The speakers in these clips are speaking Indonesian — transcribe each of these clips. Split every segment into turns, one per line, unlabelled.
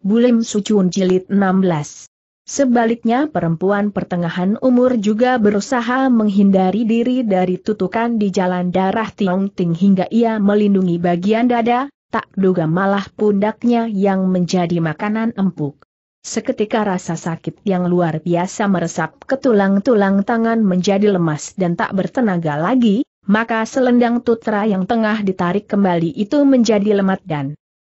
Bulim Sucun Jilid 16. Sebaliknya perempuan pertengahan umur juga berusaha menghindari diri dari tutukan di jalan darah Tiong Ting hingga ia melindungi bagian dada, tak duga malah pundaknya yang menjadi makanan empuk. Seketika rasa sakit yang luar biasa meresap ke tulang-tulang tangan menjadi lemas dan tak bertenaga lagi, maka selendang tutra yang tengah ditarik kembali itu menjadi lemat dan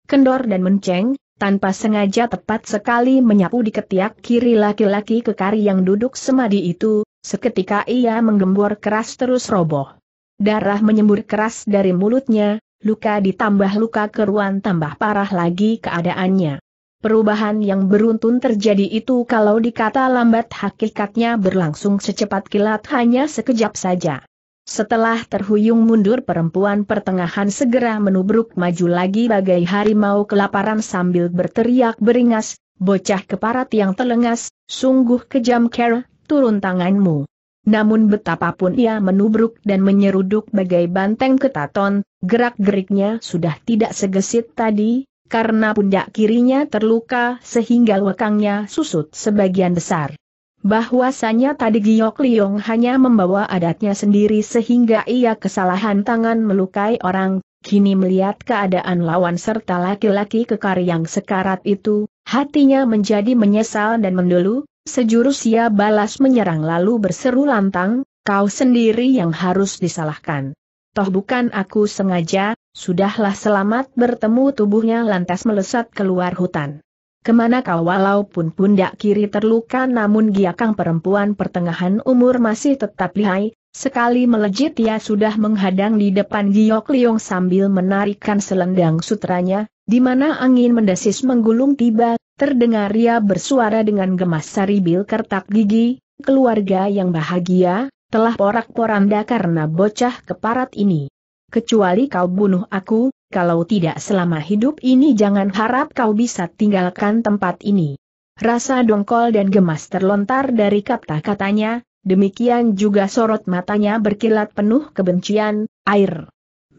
kendor dan menceng, tanpa sengaja tepat sekali menyapu di ketiak kiri laki-laki kekari yang duduk semadi itu, seketika ia menggembor keras terus roboh. Darah menyembur keras dari mulutnya, luka ditambah luka keruan tambah parah lagi keadaannya. Perubahan yang beruntun terjadi itu kalau dikata lambat hakikatnya berlangsung secepat kilat hanya sekejap saja. Setelah terhuyung mundur perempuan pertengahan segera menubruk maju lagi bagai harimau kelaparan sambil berteriak beringas, bocah keparat yang telengas, sungguh kejam Kara, turun tanganmu. Namun betapapun ia menubruk dan menyeruduk bagai banteng ketaton, gerak-geriknya sudah tidak segesit tadi, karena pundak kirinya terluka sehingga lekangnya susut sebagian besar. Bahwasanya tadi Giok Liong hanya membawa adatnya sendiri sehingga ia kesalahan tangan melukai orang, kini melihat keadaan lawan serta laki-laki kekar yang sekarat itu, hatinya menjadi menyesal dan mendulu. sejurus ia balas menyerang lalu berseru lantang, kau sendiri yang harus disalahkan. Toh bukan aku sengaja, sudahlah selamat bertemu tubuhnya lantas melesat keluar hutan. Kemana kau walaupun pundak kiri terluka namun giakang perempuan pertengahan umur masih tetap lihai, sekali melejit ia sudah menghadang di depan Giok Liong sambil menarikkan selendang sutranya, di mana angin mendesis menggulung tiba, terdengar ia bersuara dengan gemas sari bil kertak gigi, keluarga yang bahagia, telah porak-poranda karena bocah keparat ini kecuali kau bunuh aku, kalau tidak selama hidup ini jangan harap kau bisa tinggalkan tempat ini. Rasa dongkol dan gemas terlontar dari kata-katanya, demikian juga sorot matanya berkilat penuh kebencian, air.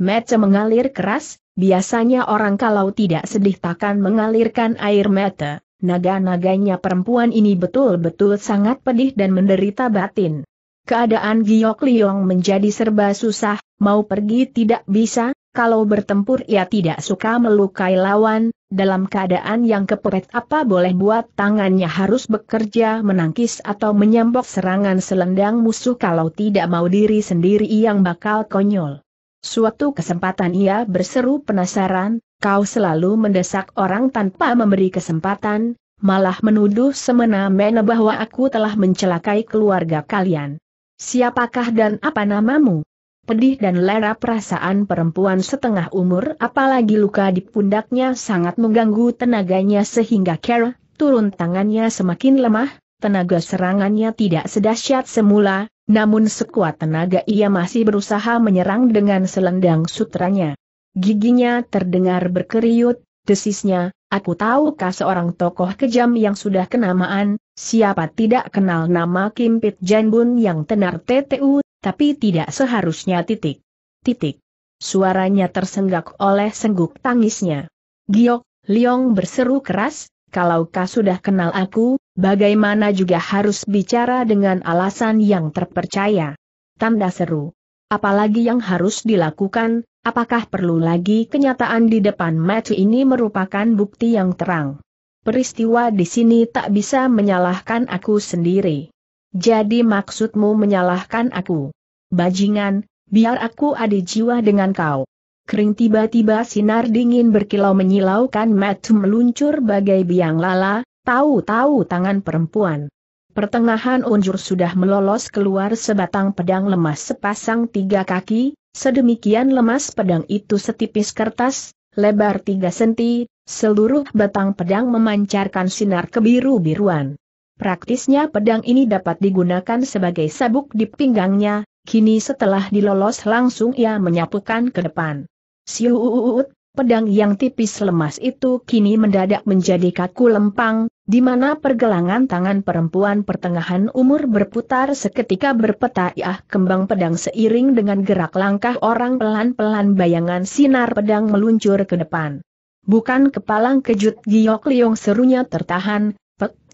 Mece mengalir keras, biasanya orang kalau tidak sedih takkan mengalirkan air mata. Naga-naganya perempuan ini betul-betul sangat pedih dan menderita batin. Keadaan Giok Liong menjadi serba susah, mau pergi tidak bisa, kalau bertempur ia tidak suka melukai lawan, dalam keadaan yang kepepet apa boleh buat tangannya harus bekerja menangkis atau menyambok serangan selendang musuh kalau tidak mau diri sendiri yang bakal konyol. Suatu kesempatan ia berseru penasaran, kau selalu mendesak orang tanpa memberi kesempatan, malah menuduh semena-mena bahwa aku telah mencelakai keluarga kalian. Siapakah dan apa namamu? pedih dan lera perasaan perempuan setengah umur apalagi luka di pundaknya sangat mengganggu tenaganya sehingga Kara, turun tangannya semakin lemah, tenaga serangannya tidak sedahsyat semula, namun sekuat tenaga ia masih berusaha menyerang dengan selendang sutranya. Giginya terdengar berkeriut, desisnya, aku tahukah seorang tokoh kejam yang sudah kenamaan, siapa tidak kenal nama Kim Pit Janbun yang tenar TTU tapi tidak seharusnya titik. Titik. Suaranya tersenggak oleh sengguk tangisnya. Giok, Liong berseru keras, kalau kau sudah kenal aku, bagaimana juga harus bicara dengan alasan yang terpercaya. Tanda seru. Apalagi yang harus dilakukan, apakah perlu lagi kenyataan di depan match ini merupakan bukti yang terang. Peristiwa di sini tak bisa menyalahkan aku sendiri. Jadi maksudmu menyalahkan aku? Bajingan, biar aku ada jiwa dengan kau. Kering tiba-tiba sinar dingin berkilau menyilaukan matu meluncur bagai biang lala, tahu-tahu tangan perempuan. Pertengahan unjur sudah melolos keluar sebatang pedang lemas sepasang tiga kaki, sedemikian lemas pedang itu setipis kertas, lebar tiga senti, seluruh batang pedang memancarkan sinar kebiru-biruan. Praktisnya pedang ini dapat digunakan sebagai sabuk di pinggangnya, kini setelah dilolos langsung ia menyapukan ke depan. Siuuut, pedang yang tipis lemas itu kini mendadak menjadi kaku lempang, di mana pergelangan tangan perempuan pertengahan umur berputar seketika berpeta iah kembang pedang seiring dengan gerak langkah orang pelan-pelan bayangan sinar pedang meluncur ke depan. Bukan kepalang kejut Giok Liong serunya tertahan,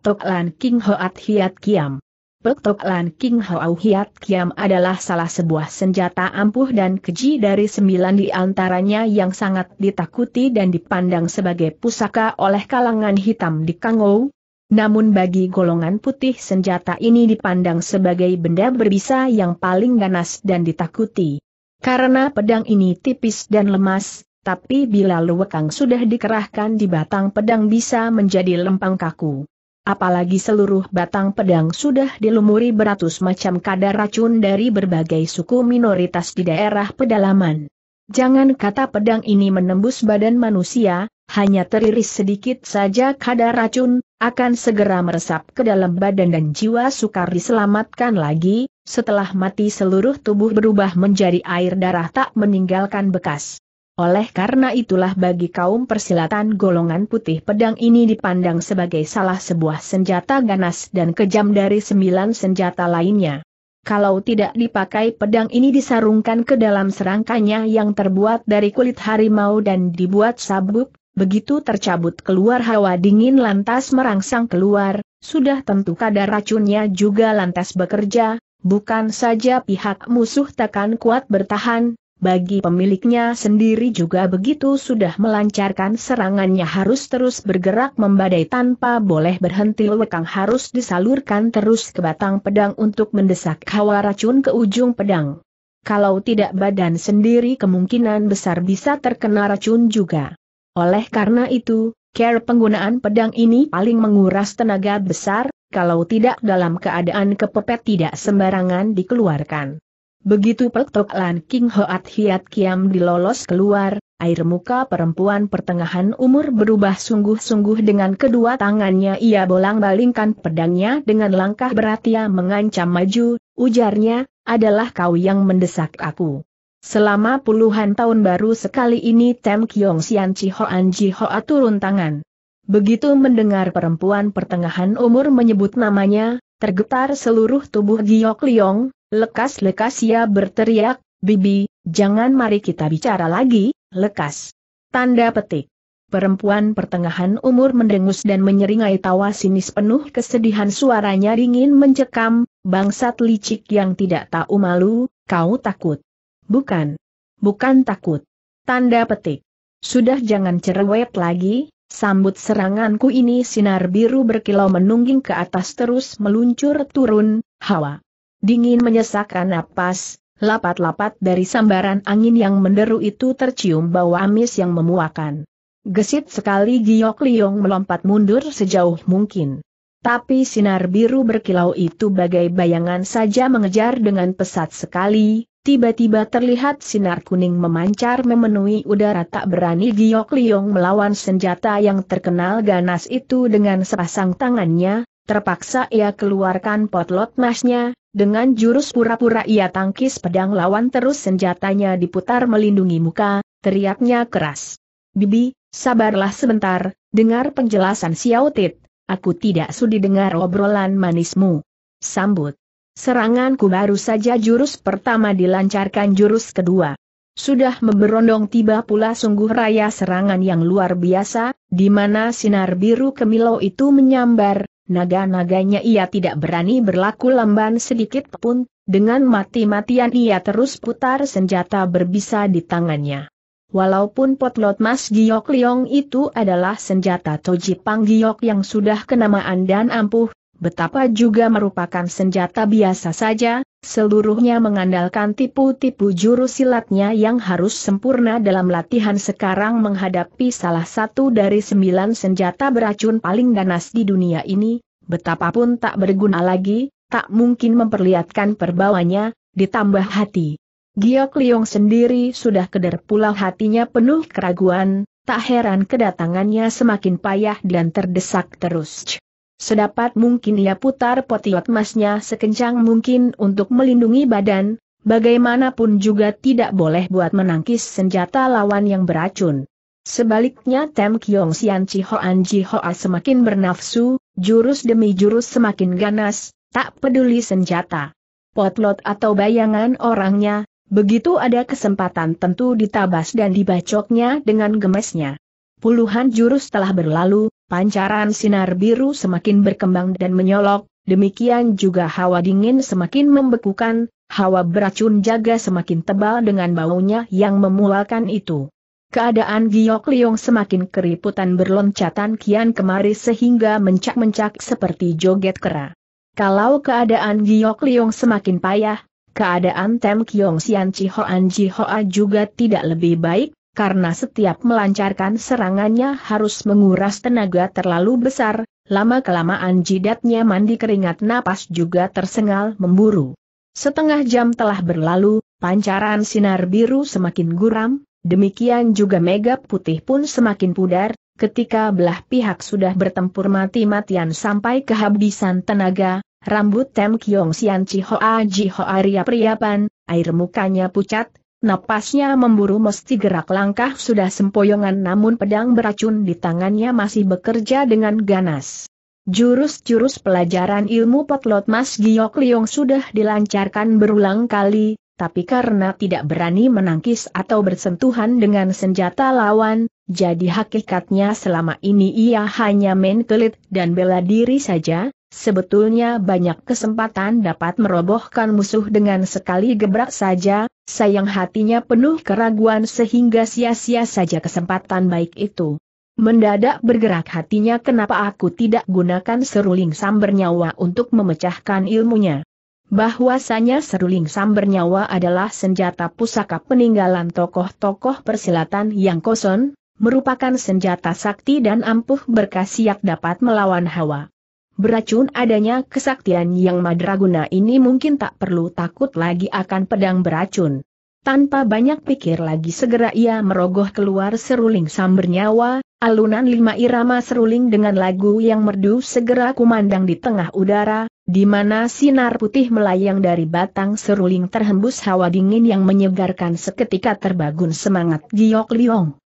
Tok Lan King Hoat Hiat Kiam. Pek Lan King Hoat Hiat Kiam adalah salah sebuah senjata ampuh dan keji dari sembilan di antaranya yang sangat ditakuti dan dipandang sebagai pusaka oleh kalangan hitam di Kangou. Namun bagi golongan putih senjata ini dipandang sebagai benda berbisa yang paling ganas dan ditakuti. Karena pedang ini tipis dan lemas, tapi bila luwekang sudah dikerahkan di batang pedang bisa menjadi lempang kaku apalagi seluruh batang pedang sudah dilumuri beratus macam kadar racun dari berbagai suku minoritas di daerah pedalaman. Jangan kata pedang ini menembus badan manusia, hanya teriris sedikit saja kadar racun, akan segera meresap ke dalam badan dan jiwa sukar diselamatkan lagi, setelah mati seluruh tubuh berubah menjadi air darah tak meninggalkan bekas. Oleh karena itulah bagi kaum persilatan golongan putih pedang ini dipandang sebagai salah sebuah senjata ganas dan kejam dari sembilan senjata lainnya. Kalau tidak dipakai pedang ini disarungkan ke dalam serangkanya yang terbuat dari kulit harimau dan dibuat sabuk, begitu tercabut keluar hawa dingin lantas merangsang keluar, sudah tentu kadar racunnya juga lantas bekerja, bukan saja pihak musuh takkan kuat bertahan, bagi pemiliknya sendiri juga begitu sudah melancarkan serangannya harus terus bergerak membadai tanpa boleh berhenti lekang harus disalurkan terus ke batang pedang untuk mendesak hawa racun ke ujung pedang. Kalau tidak badan sendiri kemungkinan besar bisa terkena racun juga. Oleh karena itu, care penggunaan pedang ini paling menguras tenaga besar, kalau tidak dalam keadaan kepepet tidak sembarangan dikeluarkan. Begitu Pek Lan King Hoat Hiat Kiam dilolos keluar, air muka perempuan pertengahan umur berubah sungguh-sungguh dengan kedua tangannya ia bolang-balingkan pedangnya dengan langkah berat ia mengancam maju, ujarnya, adalah kau yang mendesak aku. Selama puluhan tahun baru sekali ini Tem Kiong Sian Chi Hoan Ji Hoa turun tangan. Begitu mendengar perempuan pertengahan umur menyebut namanya, tergetar seluruh tubuh Giok Liong, Lekas-lekas ia ya, berteriak, Bibi, jangan mari kita bicara lagi, lekas. Tanda petik. Perempuan pertengahan umur mendengus dan menyeringai tawa sinis penuh kesedihan suaranya dingin mencekam, bangsat licik yang tidak tahu malu, kau takut. Bukan. Bukan takut. Tanda petik. Sudah jangan cerewet lagi, sambut seranganku ini sinar biru berkilau menungging ke atas terus meluncur turun, hawa dingin menyesakkan napas, lapat-lapat dari sambaran angin yang menderu itu tercium bau amis yang memuakan. Gesit sekali Giok Liong melompat mundur sejauh mungkin. Tapi sinar biru berkilau itu bagai bayangan saja mengejar dengan pesat sekali, tiba-tiba terlihat sinar kuning memancar memenuhi udara tak berani Giok Liong melawan senjata yang terkenal ganas itu dengan sepasang tangannya, Terpaksa ia keluarkan potlot emasnya, dengan jurus pura-pura ia tangkis pedang lawan terus senjatanya diputar melindungi muka, teriaknya keras. Bibi, sabarlah sebentar, dengar penjelasan Xiao Tit, aku tidak sudi dengar obrolan manismu. Sambut. Seranganku baru saja jurus pertama dilancarkan jurus kedua. Sudah memberondong tiba pula sungguh raya serangan yang luar biasa, di mana sinar biru kemilau itu menyambar, Naga-naganya ia tidak berani berlaku lamban sedikit pun, dengan mati-matian ia terus putar senjata berbisa di tangannya. Walaupun potlot Mas Giok Liong itu adalah senjata Toji Pang Giok yang sudah kenamaan dan ampuh, betapa juga merupakan senjata biasa saja, seluruhnya mengandalkan tipu-tipu jurus silatnya yang harus sempurna dalam latihan sekarang menghadapi salah satu dari sembilan senjata beracun paling ganas di dunia ini, betapapun tak berguna lagi, tak mungkin memperlihatkan perbawanya, ditambah hati. Giok Liong sendiri sudah keder pula hatinya penuh keraguan, tak heran kedatangannya semakin payah dan terdesak terus. Sedapat mungkin ia putar potiot emasnya sekencang mungkin untuk melindungi badan, bagaimanapun juga tidak boleh buat menangkis senjata lawan yang beracun. Sebaliknya Tem Kiong Sian Chi Hoan Ji Hoa semakin bernafsu, jurus demi jurus semakin ganas, tak peduli senjata. Potlot atau bayangan orangnya, begitu ada kesempatan tentu ditabas dan dibacoknya dengan gemesnya. Puluhan jurus telah berlalu, pancaran sinar biru semakin berkembang dan menyolok, demikian juga hawa dingin semakin membekukan, hawa beracun jaga semakin tebal dengan baunya yang memualkan itu. Keadaan Giok Liong semakin keriputan berloncatan kian kemari sehingga mencak-mencak seperti joget kera. Kalau keadaan Giok Liong semakin payah, keadaan Tem Kiong Sian Chi Hoan Ji Hoa juga tidak lebih baik, karena setiap melancarkan serangannya harus menguras tenaga terlalu besar, lama-kelamaan jidatnya mandi keringat napas juga tersengal memburu. Setengah jam telah berlalu, pancaran sinar biru semakin guram, demikian juga mega putih pun semakin pudar, ketika belah pihak sudah bertempur mati-matian sampai kehabisan tenaga, rambut Tem Kiong Sian Chi Hoa Ji Hoa Ria Priapan, air mukanya pucat, Napasnya memburu mesti gerak langkah sudah sempoyongan namun pedang beracun di tangannya masih bekerja dengan ganas. Jurus-jurus pelajaran ilmu potlot Mas Giok Liong sudah dilancarkan berulang kali, tapi karena tidak berani menangkis atau bersentuhan dengan senjata lawan, jadi hakikatnya selama ini ia hanya main kelit dan bela diri saja, Sebetulnya banyak kesempatan dapat merobohkan musuh dengan sekali gebrak saja, Sayang hatinya penuh keraguan sehingga sia-sia saja kesempatan baik itu. Mendadak bergerak hatinya kenapa aku tidak gunakan seruling samber nyawa untuk memecahkan ilmunya. Bahwasanya seruling samber nyawa adalah senjata pusaka peninggalan tokoh-tokoh persilatan yang kosong, merupakan senjata sakti dan ampuh berkhasiat dapat melawan hawa. Beracun adanya kesaktian yang madraguna ini mungkin tak perlu takut lagi akan pedang beracun. Tanpa banyak pikir lagi segera ia merogoh keluar seruling nyawa, alunan lima irama seruling dengan lagu yang merdu segera kumandang di tengah udara, di mana sinar putih melayang dari batang seruling terhembus hawa dingin yang menyegarkan seketika terbangun semangat Giok Liong.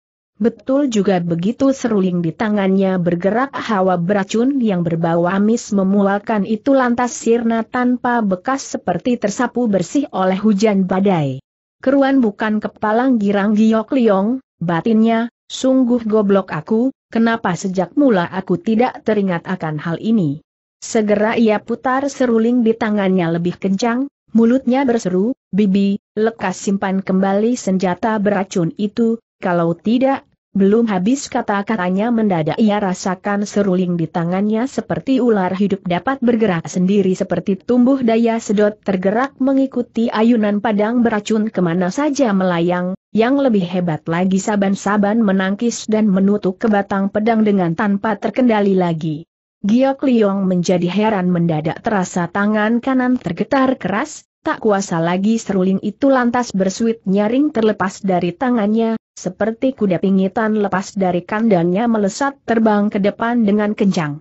Betul juga begitu seruling di tangannya bergerak hawa beracun yang berbau amis memualkan itu lantas sirna tanpa bekas seperti tersapu bersih oleh hujan badai. Keruan bukan kepalang girang giok liong, batinnya, sungguh goblok aku, kenapa sejak mula aku tidak teringat akan hal ini. Segera ia putar seruling di tangannya lebih kencang, mulutnya berseru, Bibi, lekas simpan kembali senjata beracun itu, kalau tidak belum habis kata-katanya mendadak ia rasakan seruling di tangannya seperti ular hidup dapat bergerak sendiri seperti tumbuh daya sedot tergerak mengikuti ayunan padang beracun kemana saja melayang, yang lebih hebat lagi saban-saban menangkis dan menutup ke batang pedang dengan tanpa terkendali lagi. Giok Liong menjadi heran mendadak terasa tangan kanan tergetar keras, tak kuasa lagi seruling itu lantas bersuit nyaring terlepas dari tangannya, seperti kuda pingitan lepas dari kandangnya melesat terbang ke depan dengan kencang.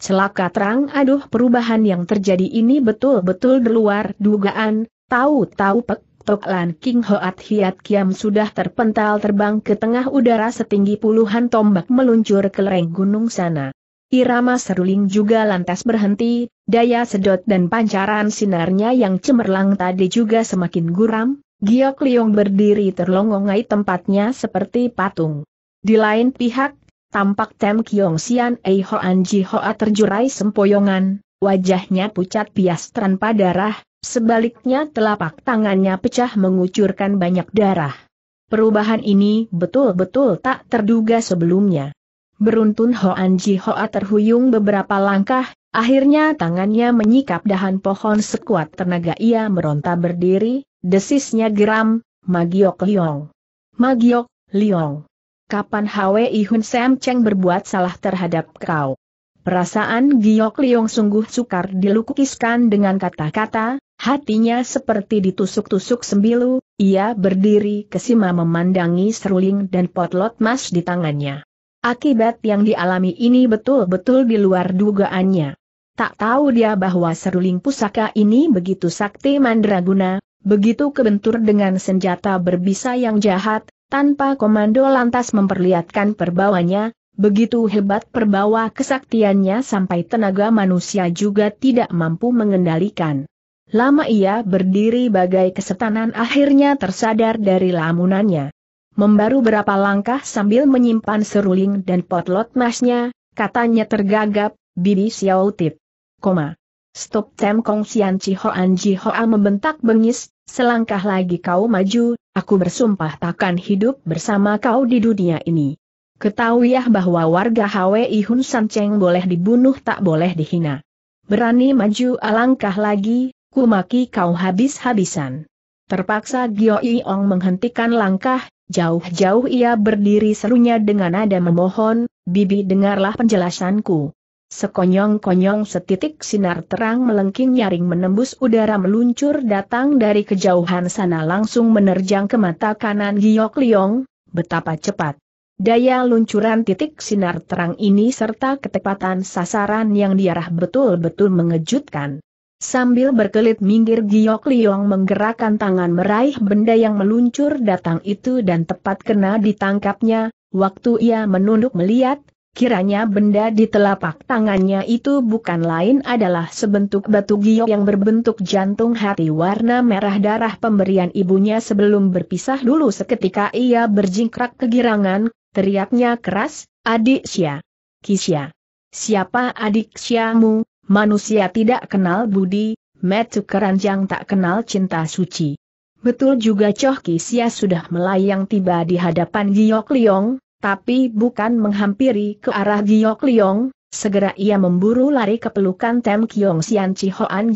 Celaka terang aduh perubahan yang terjadi ini betul-betul di luar dugaan, tahu-tahu Pek Tok Lan King Hoat Hiat Kiam sudah terpental terbang ke tengah udara setinggi puluhan tombak meluncur ke lereng gunung sana. Irama seruling juga lantas berhenti, daya sedot dan pancaran sinarnya yang cemerlang tadi juga semakin guram, Giok Liong berdiri terlongongai tempatnya seperti patung. Di lain pihak, tampak Tem Kiong Sian Ei Hoan Ji Hoa terjurai sempoyongan, wajahnya pucat pias tanpa darah, sebaliknya telapak tangannya pecah mengucurkan banyak darah. Perubahan ini betul-betul tak terduga sebelumnya. Beruntun Hoan Ji Hoa terhuyung beberapa langkah, akhirnya tangannya menyikap dahan pohon sekuat tenaga ia meronta berdiri, Desisnya geram, Magiok Liong. Magiok, Liong. Kapan Hwi Hun Sam Cheng berbuat salah terhadap kau? Perasaan Giok Liong sungguh sukar dilukiskan dengan kata-kata, hatinya seperti ditusuk-tusuk sembilu, ia berdiri kesima memandangi seruling dan potlot Mas di tangannya. Akibat yang dialami ini betul-betul di luar dugaannya. Tak tahu dia bahwa seruling pusaka ini begitu sakti mandraguna, Begitu kebentur dengan senjata berbisa yang jahat, tanpa komando lantas memperlihatkan perbawanya, Begitu hebat perbawa kesaktiannya sampai tenaga manusia juga tidak mampu mengendalikan. Lama ia berdiri bagai kesetanan akhirnya tersadar dari lamunannya. Membaru berapa langkah sambil menyimpan seruling dan potlot masnya, katanya tergagap, Bibi Xiaotip. Koma. Stop Tem Kong Sian Chi Hoan Ji a membentak bengis, selangkah lagi kau maju, aku bersumpah takkan hidup bersama kau di dunia ini. Ketahui ya bahwa warga HWI Hun San Cheng boleh dibunuh tak boleh dihina. Berani maju alangkah lagi, ku maki kau habis-habisan. Terpaksa Gyo Ong menghentikan langkah, jauh-jauh ia berdiri serunya dengan nada memohon, Bibi dengarlah penjelasanku. Sekonyong-konyong setitik sinar terang melengking nyaring menembus udara meluncur datang dari kejauhan sana langsung menerjang ke mata kanan Giok Liong, betapa cepat. Daya luncuran titik sinar terang ini serta ketepatan sasaran yang diarah betul-betul mengejutkan. Sambil berkelit minggir Giok Liong menggerakkan tangan meraih benda yang meluncur datang itu dan tepat kena ditangkapnya, waktu ia menunduk melihat, Kiranya benda di telapak tangannya itu bukan lain adalah sebentuk batu giok yang berbentuk jantung hati warna merah darah pemberian ibunya sebelum berpisah dulu seketika ia berjingkrak kegirangan, teriaknya keras, adik Sia. Kisya. Siapa adik Syamu, manusia tidak kenal budi, metu keranjang tak kenal cinta suci. Betul juga Choh Kisya sudah melayang tiba di hadapan Giok Liong, tapi bukan menghampiri ke arah Giok Liong, segera ia memburu lari ke pelukan Tem Kiong Sian Chi Hoan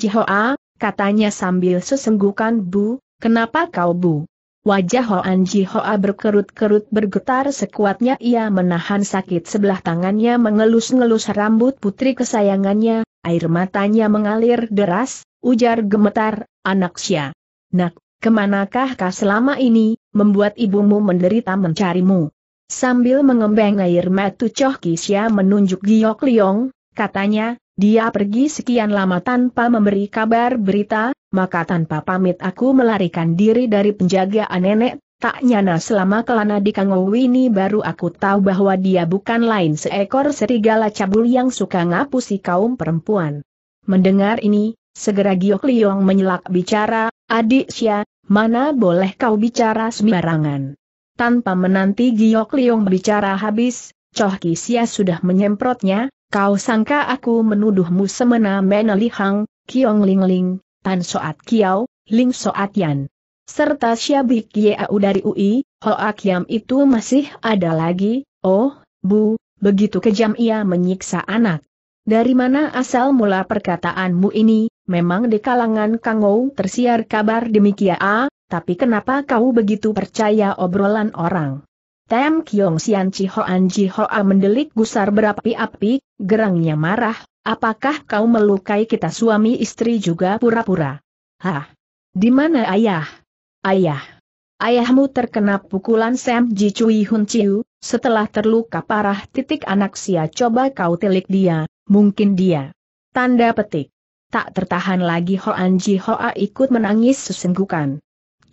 katanya sambil sesenggukan Bu, kenapa kau Bu? Wajah Hoan Ji berkerut-kerut bergetar sekuatnya ia menahan sakit sebelah tangannya mengelus-ngelus rambut putri kesayangannya, air matanya mengalir deras, ujar gemetar, anak Sya. Nak, kemanakah kah selama ini, membuat ibumu menderita mencarimu? Sambil mengembang air matu Choh Kisya menunjuk Giok Liong, katanya, dia pergi sekian lama tanpa memberi kabar berita, maka tanpa pamit aku melarikan diri dari penjagaan nenek, tak nyana selama kelana di Kangowini baru aku tahu bahwa dia bukan lain seekor serigala cabul yang suka ngapusi kaum perempuan. Mendengar ini, segera Giok Liong menyelak bicara, adik Sya, mana boleh kau bicara sembarangan. Tanpa menanti Giok Liong bicara habis, Choh Kisia sudah menyemprotnya, kau sangka aku menuduhmu semena-mena Lihang, Kiong Ling Ling, Tan Soat Kiao, Ling Soat Yan. Serta Syabi Kiau dari UI, Hoak Yam itu masih ada lagi, oh, bu, begitu kejam ia menyiksa anak. Dari mana asal mula perkataanmu ini, memang di kalangan Kangou tersiar kabar demikian, ah? tapi kenapa kau begitu percaya obrolan orang? Tem Kiong Sian Chi An Ji A mendelik gusar berapi-api, gerangnya marah, apakah kau melukai kita suami istri juga pura-pura? Hah? Di mana ayah? Ayah. Ayahmu terkena pukulan Sam Ji Cui Hun Chiu, setelah terluka parah titik anak sia coba kau telik dia, mungkin dia. Tanda petik. Tak tertahan lagi Ho An Ji A ikut menangis sesenggukan.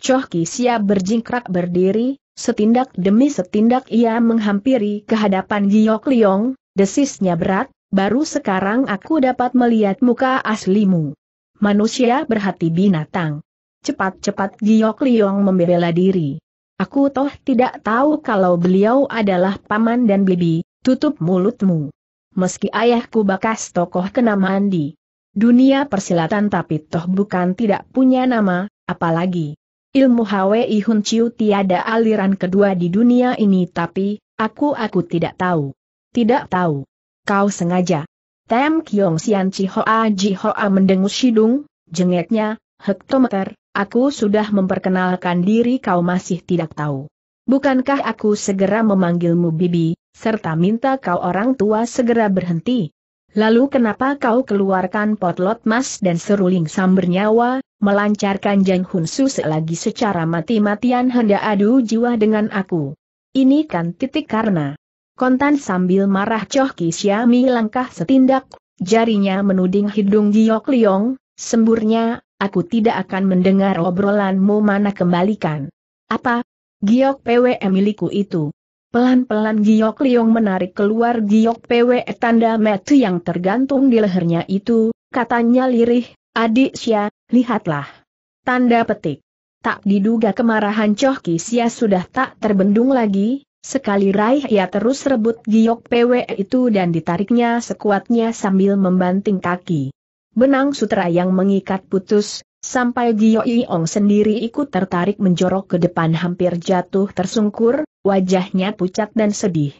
Choh Kisia berjingkrak berdiri, setindak demi setindak ia menghampiri kehadapan Giok Liong, desisnya berat, baru sekarang aku dapat melihat muka aslimu. Manusia berhati binatang. Cepat-cepat Giok Liong membela diri. Aku toh tidak tahu kalau beliau adalah paman dan bibi, tutup mulutmu. Meski ayahku bakas tokoh kenamaan di dunia persilatan tapi toh bukan tidak punya nama, apalagi Ilmu Hwi Hun Chiu tiada aliran kedua di dunia ini tapi, aku-aku tidak tahu. Tidak tahu. Kau sengaja. Tem Kiong Sian Chi Hoa Ji Hoa mendengus hidung, jengeknya, hektometer, aku sudah memperkenalkan diri kau masih tidak tahu. Bukankah aku segera memanggilmu bibi, serta minta kau orang tua segera berhenti? Lalu kenapa kau keluarkan potlot emas dan seruling sambar nyawa, melancarkan Jang Hun Su lagi secara mati-matian hendak adu jiwa dengan aku? Ini kan titik karena. Kontan sambil marah Choh Kisyami langkah setindak, jarinya menuding hidung Giok Liong, semburnya, aku tidak akan mendengar obrolanmu mana kembalikan. Apa? Giok PWM milikku itu. Pelan-pelan Giok Liong menarik keluar Giok PWE tanda metu yang tergantung di lehernya itu, katanya lirih, adik Sia, lihatlah. Tanda petik. Tak diduga kemarahan Choh sia sudah tak terbendung lagi, sekali raih ia terus rebut Giok PWE itu dan ditariknya sekuatnya sambil membanting kaki. Benang sutra yang mengikat putus, sampai Giok Iong sendiri ikut tertarik menjorok ke depan hampir jatuh tersungkur, Wajahnya pucat dan sedih.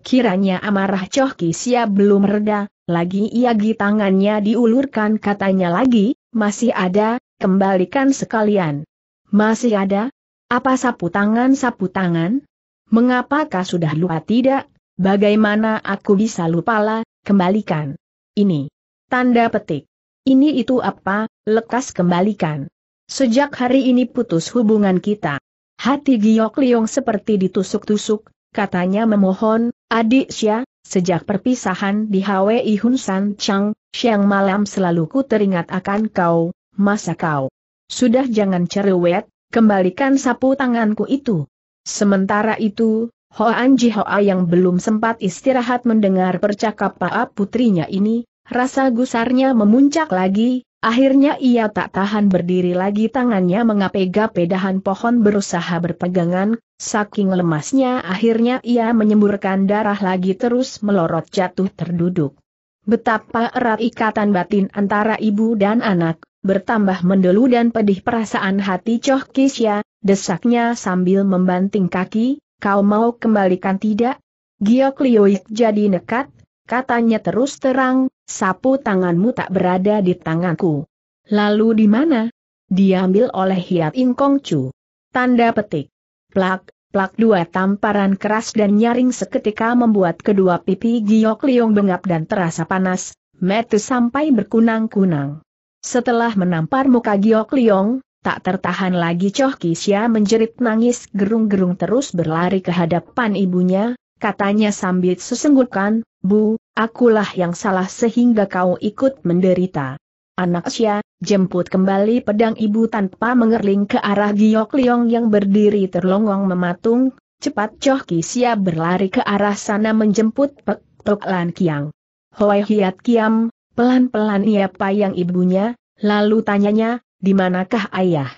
Kiranya amarah Choh siap belum reda, lagi ia tangannya diulurkan katanya lagi, masih ada, kembalikan sekalian. Masih ada? Apa sapu tangan-sapu tangan? Mengapakah sudah lupa tidak? Bagaimana aku bisa lupalah, kembalikan. Ini. Tanda petik. Ini itu apa, lekas kembalikan. Sejak hari ini putus hubungan kita. Hati Giok Liong seperti ditusuk-tusuk, katanya memohon, adik Xia, sejak perpisahan di Hwi Hun San Chang, siang malam selalu ku teringat akan kau, masa kau. Sudah jangan cerewet, kembalikan sapu tanganku itu. Sementara itu, Hoan Ji Hoa yang belum sempat istirahat mendengar percakapan putrinya ini, rasa gusarnya memuncak lagi, Akhirnya ia tak tahan berdiri lagi tangannya mengapega pedahan dahan pohon berusaha berpegangan, saking lemasnya akhirnya ia menyemburkan darah lagi terus melorot jatuh terduduk. Betapa erat ikatan batin antara ibu dan anak, bertambah mendelu dan pedih perasaan hati Choh Kisya, desaknya sambil membanting kaki, kau mau kembalikan tidak? Giok Lioik jadi nekat, katanya terus terang, sapu tanganmu tak berada di tanganku. Lalu di mana? Diambil oleh Hiat Ingkong Chu. Tanda petik. Plak, Plak dua tamparan keras dan nyaring seketika membuat kedua pipi Giok Liong bengap dan terasa panas, metu sampai berkunang-kunang. Setelah menampar muka Giok Liong, tak tertahan lagi Choh Kisya menjerit nangis gerung-gerung terus berlari ke hadapan ibunya, katanya sambil sesenggukan, Bu, akulah yang salah sehingga kau ikut menderita. Anak Sya, jemput kembali pedang ibu tanpa mengerling ke arah Giok Liong yang berdiri terlongong mematung, cepat Choh Kisya berlari ke arah sana menjemput Pek Tok Lan Kiang. Hoi Hiat Kiam, pelan-pelan ia payang ibunya, lalu tanyanya, di manakah ayah?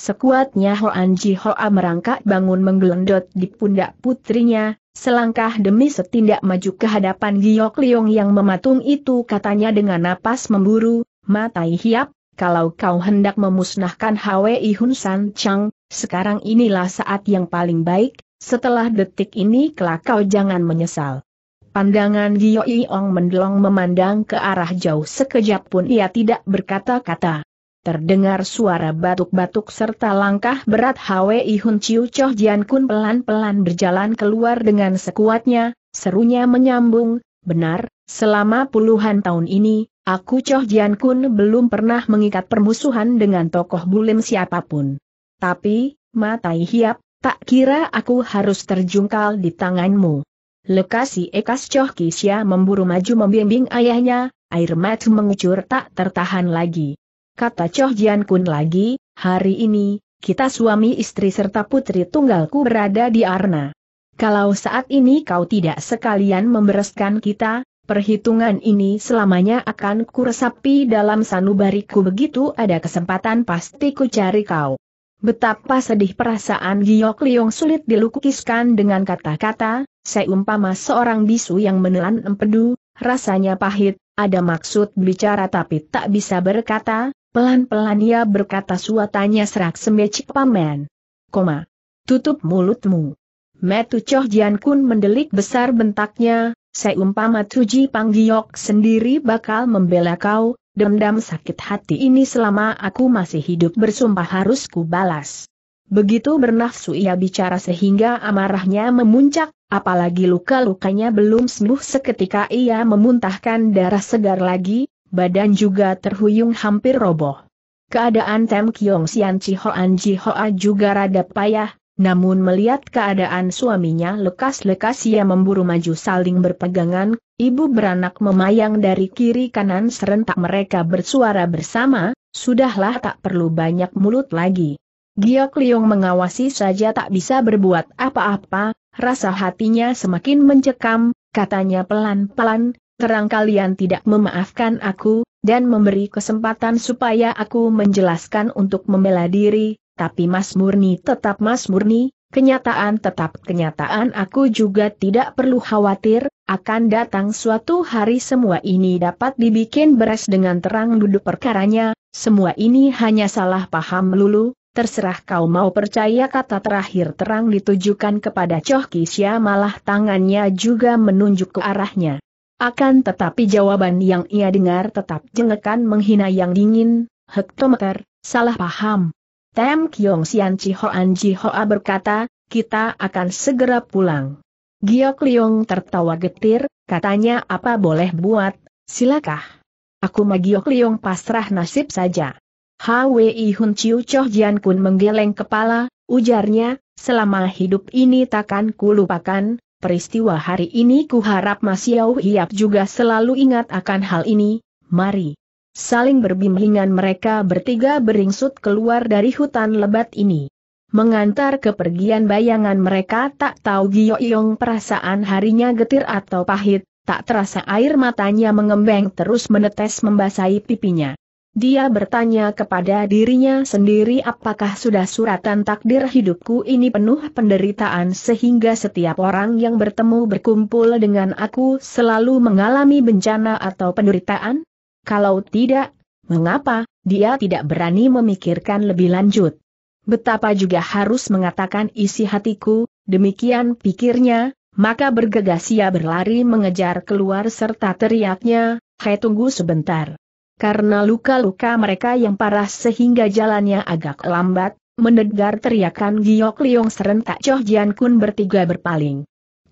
Sekuatnya Hoan Ji Hoa merangkak bangun menggelendot di pundak putrinya, Selangkah demi setindak maju ke hadapan Giok Liong yang mematung itu katanya dengan napas memburu, matai hiap, kalau kau hendak memusnahkan Hwi Ihun San Chang, sekarang inilah saat yang paling baik, setelah detik ini kelak kau jangan menyesal. Pandangan Giok Iong mendelong memandang ke arah jauh sekejap pun ia tidak berkata-kata. Terdengar suara batuk-batuk serta langkah berat Hwi Hun Chiu Choh Jian Kun pelan-pelan berjalan keluar dengan sekuatnya, serunya menyambung, benar, selama puluhan tahun ini, aku Choh Jian Kun belum pernah mengikat permusuhan dengan tokoh bulim siapapun. Tapi, matai hiap, tak kira aku harus terjungkal di tanganmu. Lekasi Ekas Choh Kisya memburu maju membimbing ayahnya, air mata mengucur tak tertahan lagi. Kata Choh Jian Kun lagi, hari ini, kita suami istri serta putri tunggalku berada di Arna. Kalau saat ini kau tidak sekalian membereskan kita, perhitungan ini selamanya akan kuresapi dalam sanubariku begitu ada kesempatan pasti ku cari kau. Betapa sedih perasaan Giok Liong sulit dilukiskan dengan kata-kata, saya umpama seorang bisu yang menelan empedu, rasanya pahit, ada maksud bicara tapi tak bisa berkata, Pelan-pelan ia berkata suatanya serak sembecik paman. Koma. Tutup mulutmu. Metu Choh Jian Kun mendelik besar bentaknya, seumpama Tuji Panggiok sendiri bakal membela kau, dendam sakit hati ini selama aku masih hidup bersumpah harus ku balas. Begitu bernafsu ia bicara sehingga amarahnya memuncak, apalagi luka-lukanya belum sembuh seketika ia memuntahkan darah segar lagi, badan juga terhuyung hampir roboh. Keadaan Tem Kiong Sian Chi Hoan Ji Hoa juga rada payah, namun melihat keadaan suaminya lekas-lekas ia memburu maju saling berpegangan, ibu beranak memayang dari kiri kanan serentak mereka bersuara bersama, sudahlah tak perlu banyak mulut lagi. Giok Liong mengawasi saja tak bisa berbuat apa-apa, rasa hatinya semakin mencekam, katanya pelan-pelan, terang kalian tidak memaafkan aku, dan memberi kesempatan supaya aku menjelaskan untuk membela diri, tapi Mas Murni tetap Mas Murni, kenyataan tetap kenyataan aku juga tidak perlu khawatir, akan datang suatu hari semua ini dapat dibikin beres dengan terang duduk perkaranya, semua ini hanya salah paham lulu. terserah kau mau percaya kata terakhir terang ditujukan kepada Choh Kisya malah tangannya juga menunjuk ke arahnya. Akan tetapi jawaban yang ia dengar tetap jengekan menghina yang dingin, hektometer, salah paham. Tem Kiong Sian Chi An Ji Hoa berkata, kita akan segera pulang. Giok Liong tertawa getir, katanya apa boleh buat, silakah. Aku Giok Liong pasrah nasib saja. Hwi Hun Chiu Choh Jian Kun menggeleng kepala, ujarnya, selama hidup ini takkan kulupakan, peristiwa hari ini kuharap Mas Yau Hiap juga selalu ingat akan hal ini, mari. Saling berbimbingan mereka bertiga beringsut keluar dari hutan lebat ini. Mengantar kepergian bayangan mereka tak tahu Gio Yong perasaan harinya getir atau pahit, tak terasa air matanya mengembang terus menetes membasahi pipinya. Dia bertanya kepada dirinya sendiri apakah sudah suratan takdir hidupku ini penuh penderitaan sehingga setiap orang yang bertemu berkumpul dengan aku selalu mengalami bencana atau penderitaan? Kalau tidak, mengapa, dia tidak berani memikirkan lebih lanjut. Betapa juga harus mengatakan isi hatiku, demikian pikirnya, maka bergegas ia berlari mengejar keluar serta teriaknya, Hei tunggu sebentar. Karena luka-luka mereka yang parah sehingga jalannya agak lambat, mendengar teriakan Giok Liong serentak Choh Jian Kun bertiga berpaling.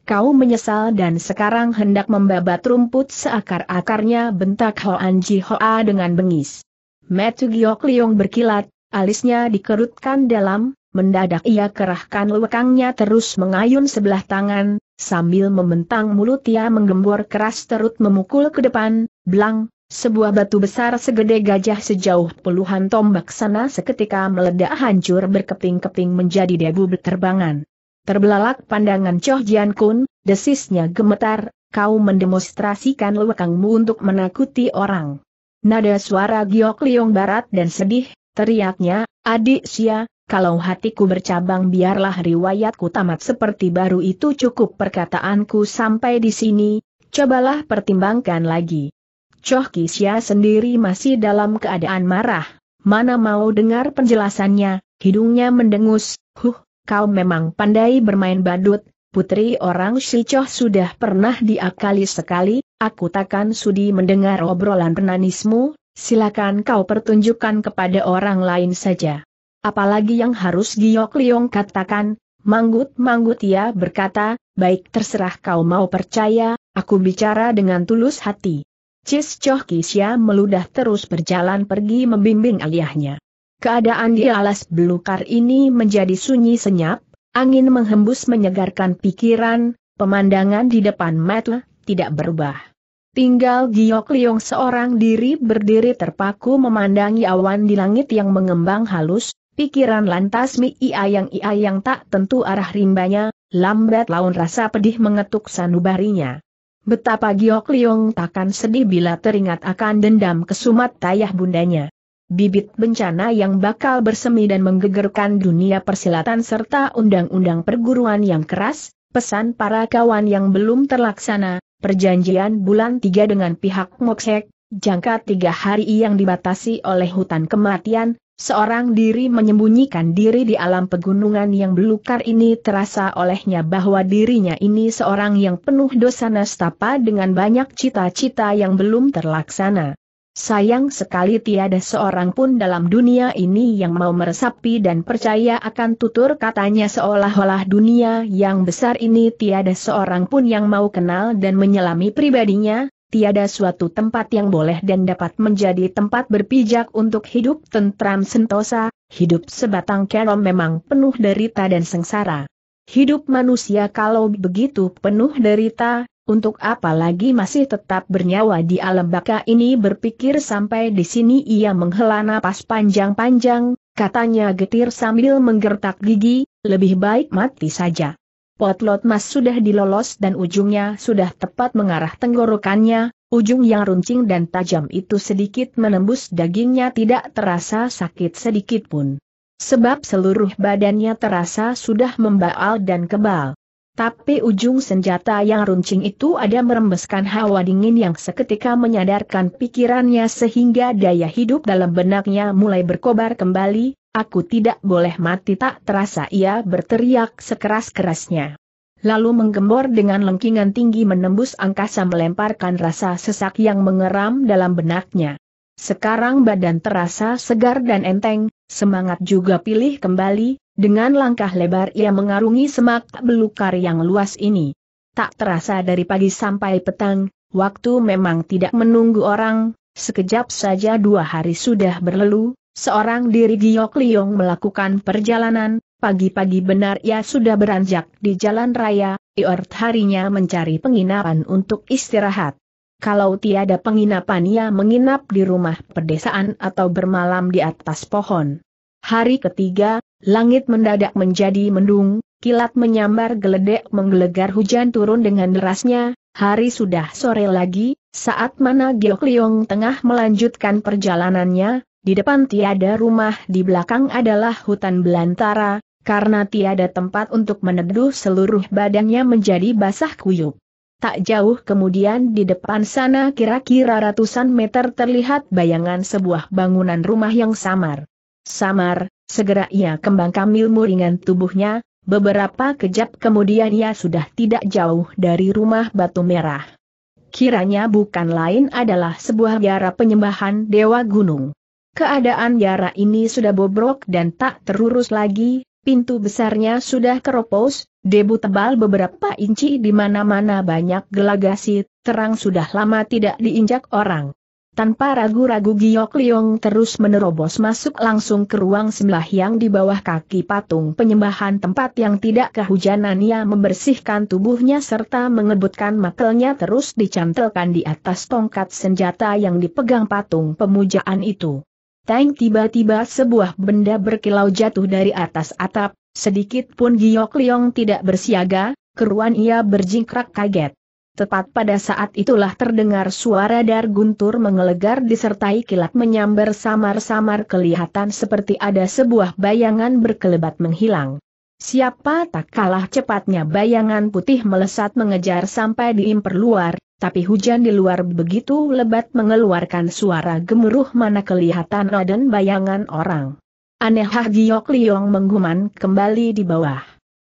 Kau menyesal dan sekarang hendak membabat rumput seakar-akarnya bentak Hoan Ji Hoa dengan bengis. Metu Giok Liong berkilat, alisnya dikerutkan dalam, mendadak ia kerahkan lekangnya terus mengayun sebelah tangan, sambil membentang mulut ia menggembor keras terut memukul ke depan, belang, sebuah batu besar segede gajah sejauh puluhan tombak sana seketika meledak hancur berkeping-keping menjadi debu berterbangan. Terbelalak pandangan Choh Jian Kun, desisnya gemetar, kau mendemonstrasikan lekangmu untuk menakuti orang. Nada suara Giok Liong Barat dan sedih, teriaknya, adik Sia, kalau hatiku bercabang biarlah riwayatku tamat seperti baru itu cukup perkataanku sampai di sini, cobalah pertimbangkan lagi. Choh Kisya sendiri masih dalam keadaan marah. Mana mau dengar penjelasannya, hidungnya mendengus, huh, kau memang pandai bermain badut, putri orang Choh sudah pernah diakali sekali, aku takkan sudi mendengar obrolan penanismu, silakan kau pertunjukkan kepada orang lain saja. Apalagi yang harus Giok Liong katakan, manggut-manggut ia berkata, baik terserah kau mau percaya, aku bicara dengan tulus hati. Cis Choh Kisya meludah terus berjalan pergi membimbing ayahnya. Keadaan di alas belukar ini menjadi sunyi senyap, angin menghembus menyegarkan pikiran, pemandangan di depan mata tidak berubah. Tinggal Giok Liong seorang diri berdiri terpaku memandangi awan di langit yang mengembang halus, pikiran lantas mi ia yang ia yang tak tentu arah rimbanya, lambat laun rasa pedih mengetuk sanubarinya. Betapa Giok Liong takkan sedih bila teringat akan dendam kesumat tayah bundanya. Bibit bencana yang bakal bersemi dan menggegerkan dunia persilatan serta undang-undang perguruan yang keras, pesan para kawan yang belum terlaksana, perjanjian bulan tiga dengan pihak Moksek, jangka tiga hari yang dibatasi oleh hutan kematian, Seorang diri menyembunyikan diri di alam pegunungan yang belukar ini terasa olehnya bahwa dirinya ini seorang yang penuh dosa nastapa dengan banyak cita-cita yang belum terlaksana. Sayang sekali tiada seorang pun dalam dunia ini yang mau meresapi dan percaya akan tutur katanya seolah-olah dunia yang besar ini tiada seorang pun yang mau kenal dan menyelami pribadinya, tiada suatu tempat yang boleh dan dapat menjadi tempat berpijak untuk hidup tentram sentosa, hidup sebatang kerom memang penuh derita dan sengsara. Hidup manusia kalau begitu penuh derita, untuk apa lagi masih tetap bernyawa di alam baka ini berpikir sampai di sini ia menghela napas panjang-panjang, katanya getir sambil menggertak gigi, lebih baik mati saja. Potlot mas sudah dilolos dan ujungnya sudah tepat mengarah tenggorokannya, ujung yang runcing dan tajam itu sedikit menembus dagingnya tidak terasa sakit sedikit pun. Sebab seluruh badannya terasa sudah membaal dan kebal. Tapi ujung senjata yang runcing itu ada merembeskan hawa dingin yang seketika menyadarkan pikirannya sehingga daya hidup dalam benaknya mulai berkobar kembali, Aku tidak boleh mati tak terasa ia berteriak sekeras-kerasnya. Lalu menggembor dengan lengkingan tinggi menembus angkasa melemparkan rasa sesak yang mengeram dalam benaknya. Sekarang badan terasa segar dan enteng, semangat juga pilih kembali, dengan langkah lebar ia mengarungi semak belukar yang luas ini. Tak terasa dari pagi sampai petang, waktu memang tidak menunggu orang, sekejap saja dua hari sudah berlalu, Seorang diri Giok Liong melakukan perjalanan, pagi-pagi benar ia sudah beranjak di jalan raya, Iort harinya mencari penginapan untuk istirahat. Kalau tiada penginapan ia menginap di rumah pedesaan atau bermalam di atas pohon. Hari ketiga, langit mendadak menjadi mendung, kilat menyambar geledek menggelegar hujan turun dengan derasnya, hari sudah sore lagi, saat mana Giok Liong tengah melanjutkan perjalanannya, di depan tiada rumah, di belakang adalah hutan belantara, karena tiada tempat untuk meneduh seluruh badannya menjadi basah kuyup. Tak jauh kemudian di depan sana kira-kira ratusan meter terlihat bayangan sebuah bangunan rumah yang samar. Samar, segera ia kembangkan ilmu ringan tubuhnya, beberapa kejap kemudian ia sudah tidak jauh dari rumah batu merah. Kiranya bukan lain adalah sebuah biara penyembahan Dewa Gunung. Keadaan Yara ini sudah bobrok dan tak terurus lagi, pintu besarnya sudah keropos, debu tebal beberapa inci di mana-mana banyak gelagasi, terang sudah lama tidak diinjak orang. Tanpa ragu-ragu Giok Liong terus menerobos masuk langsung ke ruang sebelah yang di bawah kaki patung penyembahan tempat yang tidak kehujanan ia membersihkan tubuhnya serta mengebutkan makelnya terus dicantelkan di atas tongkat senjata yang dipegang patung pemujaan itu. Teng tiba-tiba sebuah benda berkilau jatuh dari atas atap, sedikit pun Giok Liong tidak bersiaga, keruan ia berjingkrak kaget. Tepat pada saat itulah terdengar suara dar guntur mengelegar disertai kilat menyambar samar-samar kelihatan seperti ada sebuah bayangan berkelebat menghilang. Siapa tak kalah cepatnya bayangan putih melesat mengejar sampai di imper luar, tapi hujan di luar begitu lebat mengeluarkan suara gemuruh mana kelihatan dan bayangan orang. Aneh Hah Giok Liong mengguman kembali di bawah.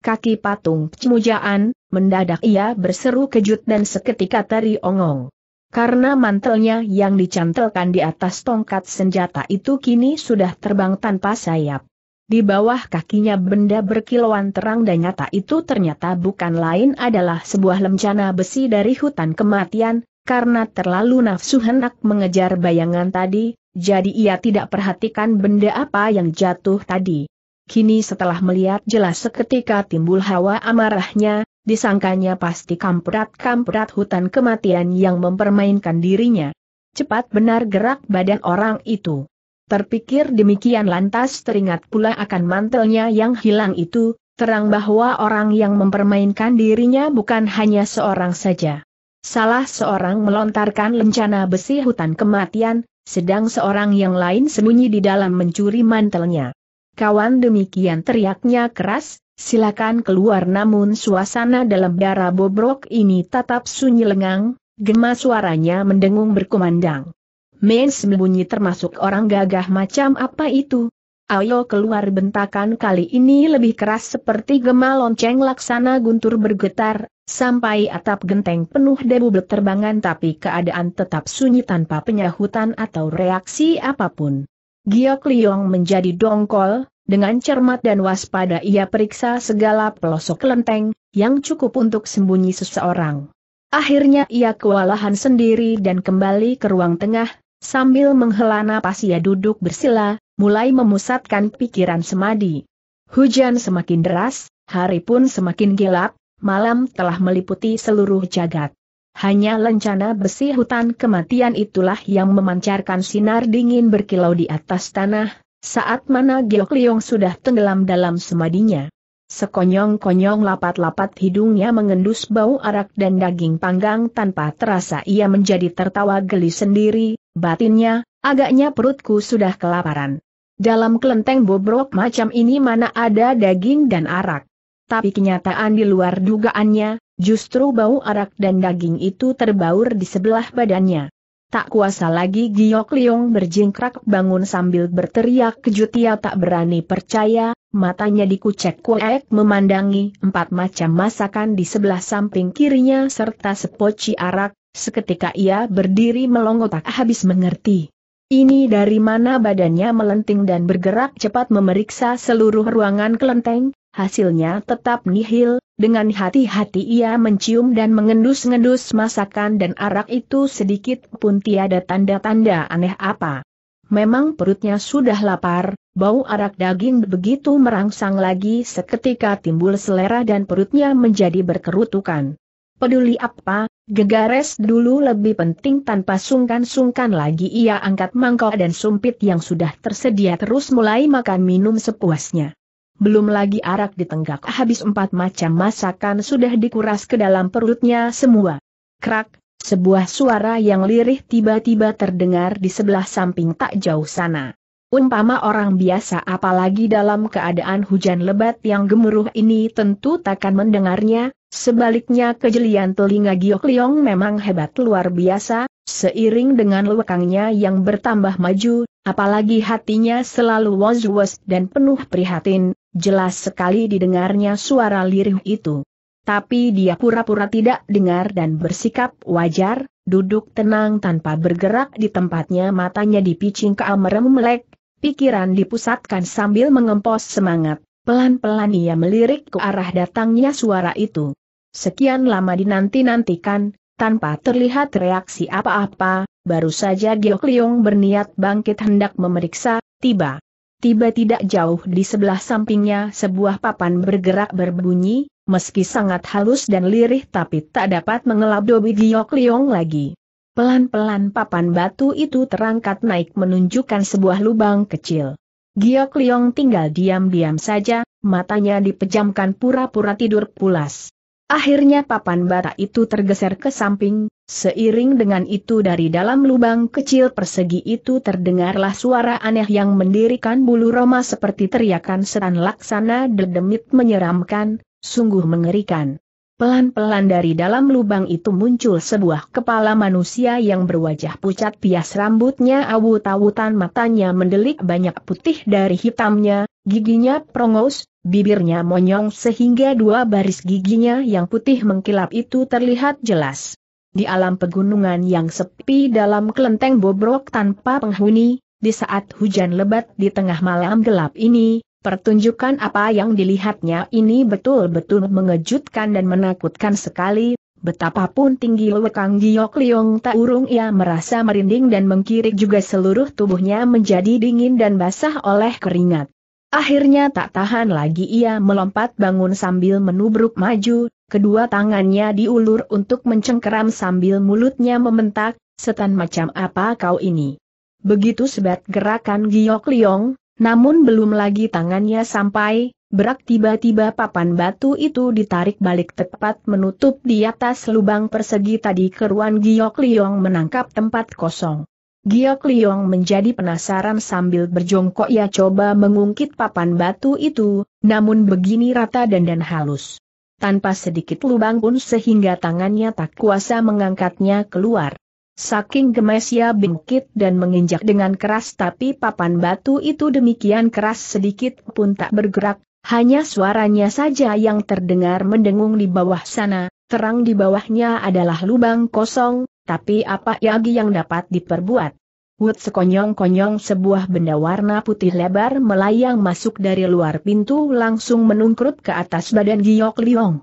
Kaki patung pemujaan. mendadak ia berseru kejut dan seketika teri ongong. Karena mantelnya yang dicantelkan di atas tongkat senjata itu kini sudah terbang tanpa sayap. Di bawah kakinya benda berkilauan terang dan nyata itu ternyata bukan lain adalah sebuah lencana besi dari hutan kematian, karena terlalu nafsu hendak mengejar bayangan tadi, jadi ia tidak perhatikan benda apa yang jatuh tadi. Kini setelah melihat jelas seketika timbul hawa amarahnya, disangkanya pasti kampret-kampret hutan kematian yang mempermainkan dirinya. Cepat benar gerak badan orang itu. Terpikir demikian lantas teringat pula akan mantelnya yang hilang itu, terang bahwa orang yang mempermainkan dirinya bukan hanya seorang saja. Salah seorang melontarkan lencana besi hutan kematian, sedang seorang yang lain sembunyi di dalam mencuri mantelnya. Kawan demikian teriaknya keras, silakan keluar namun suasana dalam darah bobrok ini tetap sunyi lengang, gema suaranya mendengung berkumandang. Main sembunyi termasuk orang gagah macam apa itu? Ayo keluar bentakan kali ini lebih keras seperti gema lonceng laksana guntur bergetar, sampai atap genteng penuh debu berterbangan tapi keadaan tetap sunyi tanpa penyahutan atau reaksi apapun. Giok Liong menjadi dongkol, dengan cermat dan waspada ia periksa segala pelosok lenteng, yang cukup untuk sembunyi seseorang. Akhirnya ia kewalahan sendiri dan kembali ke ruang tengah, Sambil menghela napas ia duduk bersila, mulai memusatkan pikiran semadi. Hujan semakin deras, hari pun semakin gelap, malam telah meliputi seluruh jagat. Hanya lencana besi hutan kematian itulah yang memancarkan sinar dingin berkilau di atas tanah, saat mana Geok Liong sudah tenggelam dalam semadinya. Sekonyong-konyong lapat-lapat hidungnya mengendus bau arak dan daging panggang tanpa terasa ia menjadi tertawa geli sendiri, batinnya, agaknya perutku sudah kelaparan. Dalam kelenteng bobrok macam ini mana ada daging dan arak. Tapi kenyataan di luar dugaannya, justru bau arak dan daging itu terbaur di sebelah badannya. Tak kuasa lagi Giok Liong berjingkrak bangun sambil berteriak kejut ia tak berani percaya, matanya dikucek-kuek memandangi empat macam masakan di sebelah samping kirinya serta sepoci arak, seketika ia berdiri tak habis mengerti. Ini dari mana badannya melenting dan bergerak cepat memeriksa seluruh ruangan kelenteng, hasilnya tetap nihil, dengan hati-hati ia mencium dan mengendus-ngendus masakan dan arak itu sedikit pun tiada tanda-tanda aneh apa. Memang perutnya sudah lapar, bau arak daging begitu merangsang lagi seketika timbul selera dan perutnya menjadi berkerutukan. Peduli apa, gegares dulu lebih penting tanpa sungkan-sungkan lagi ia angkat mangkok dan sumpit yang sudah tersedia terus mulai makan minum sepuasnya belum lagi arak ditenggak habis empat macam masakan sudah dikuras ke dalam perutnya semua. Krak, sebuah suara yang lirih tiba-tiba terdengar di sebelah samping tak jauh sana. Umpama orang biasa apalagi dalam keadaan hujan lebat yang gemuruh ini tentu takkan mendengarnya, sebaliknya kejelian telinga Giok Leong memang hebat luar biasa, seiring dengan lewekangnya yang bertambah maju, apalagi hatinya selalu was-was dan penuh prihatin, Jelas sekali didengarnya suara lirih itu. Tapi dia pura-pura tidak dengar dan bersikap wajar, duduk tenang tanpa bergerak di tempatnya matanya dipicing ke amerem melek, pikiran dipusatkan sambil mengempos semangat. Pelan-pelan ia melirik ke arah datangnya suara itu. Sekian lama dinanti-nantikan, tanpa terlihat reaksi apa-apa, baru saja Giok Liung berniat bangkit hendak memeriksa, tiba. Tiba tidak jauh di sebelah sampingnya sebuah papan bergerak berbunyi, meski sangat halus dan lirih tapi tak dapat mengelap Dobi Giok Liong lagi. Pelan-pelan papan batu itu terangkat naik menunjukkan sebuah lubang kecil. Giok Liong tinggal diam-diam saja, matanya dipejamkan pura-pura tidur pulas. Akhirnya papan bata itu tergeser ke samping, seiring dengan itu dari dalam lubang kecil persegi itu terdengarlah suara aneh yang mendirikan bulu roma seperti teriakan setan laksana dedemit menyeramkan, sungguh mengerikan. Pelan-pelan dari dalam lubang itu muncul sebuah kepala manusia yang berwajah pucat pias rambutnya awut-awutan matanya mendelik banyak putih dari hitamnya, giginya prongos, bibirnya monyong sehingga dua baris giginya yang putih mengkilap itu terlihat jelas. Di alam pegunungan yang sepi dalam kelenteng bobrok tanpa penghuni, di saat hujan lebat di tengah malam gelap ini, pertunjukan apa yang dilihatnya ini betul-betul mengejutkan dan menakutkan sekali, Betapapun tinggi lewekang Giok Liong tak urung ia merasa merinding dan mengkirik juga seluruh tubuhnya menjadi dingin dan basah oleh keringat. Akhirnya tak tahan lagi ia melompat bangun sambil menubruk maju, kedua tangannya diulur untuk mencengkeram sambil mulutnya mementak, setan macam apa kau ini. Begitu sebat gerakan giok liong, namun belum lagi tangannya sampai, berak tiba-tiba papan batu itu ditarik balik tepat menutup di atas lubang persegi tadi keruan giok liong menangkap tempat kosong. Giok Liong menjadi penasaran sambil berjongkok ia coba mengungkit papan batu itu, namun begini rata dan dan halus. Tanpa sedikit lubang pun sehingga tangannya tak kuasa mengangkatnya keluar. Saking gemes ia bingkit dan menginjak dengan keras tapi papan batu itu demikian keras sedikit pun tak bergerak, hanya suaranya saja yang terdengar mendengung di bawah sana, terang di bawahnya adalah lubang kosong, tapi apa lagi yang dapat diperbuat? Wood sekonyong-konyong sebuah benda warna putih lebar melayang masuk dari luar pintu langsung menungkrut ke atas badan Giok Liong.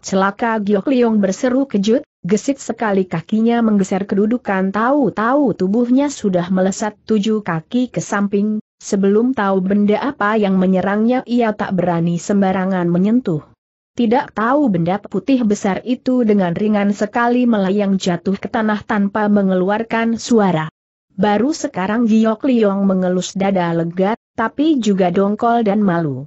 Celaka Giok Liong berseru kejut, gesit sekali kakinya menggeser kedudukan tahu-tahu tubuhnya sudah melesat tujuh kaki ke samping, sebelum tahu benda apa yang menyerangnya ia tak berani sembarangan menyentuh. Tidak tahu benda putih besar itu dengan ringan sekali melayang jatuh ke tanah tanpa mengeluarkan suara. Baru sekarang Giok Liong mengelus dada lega, tapi juga dongkol dan malu.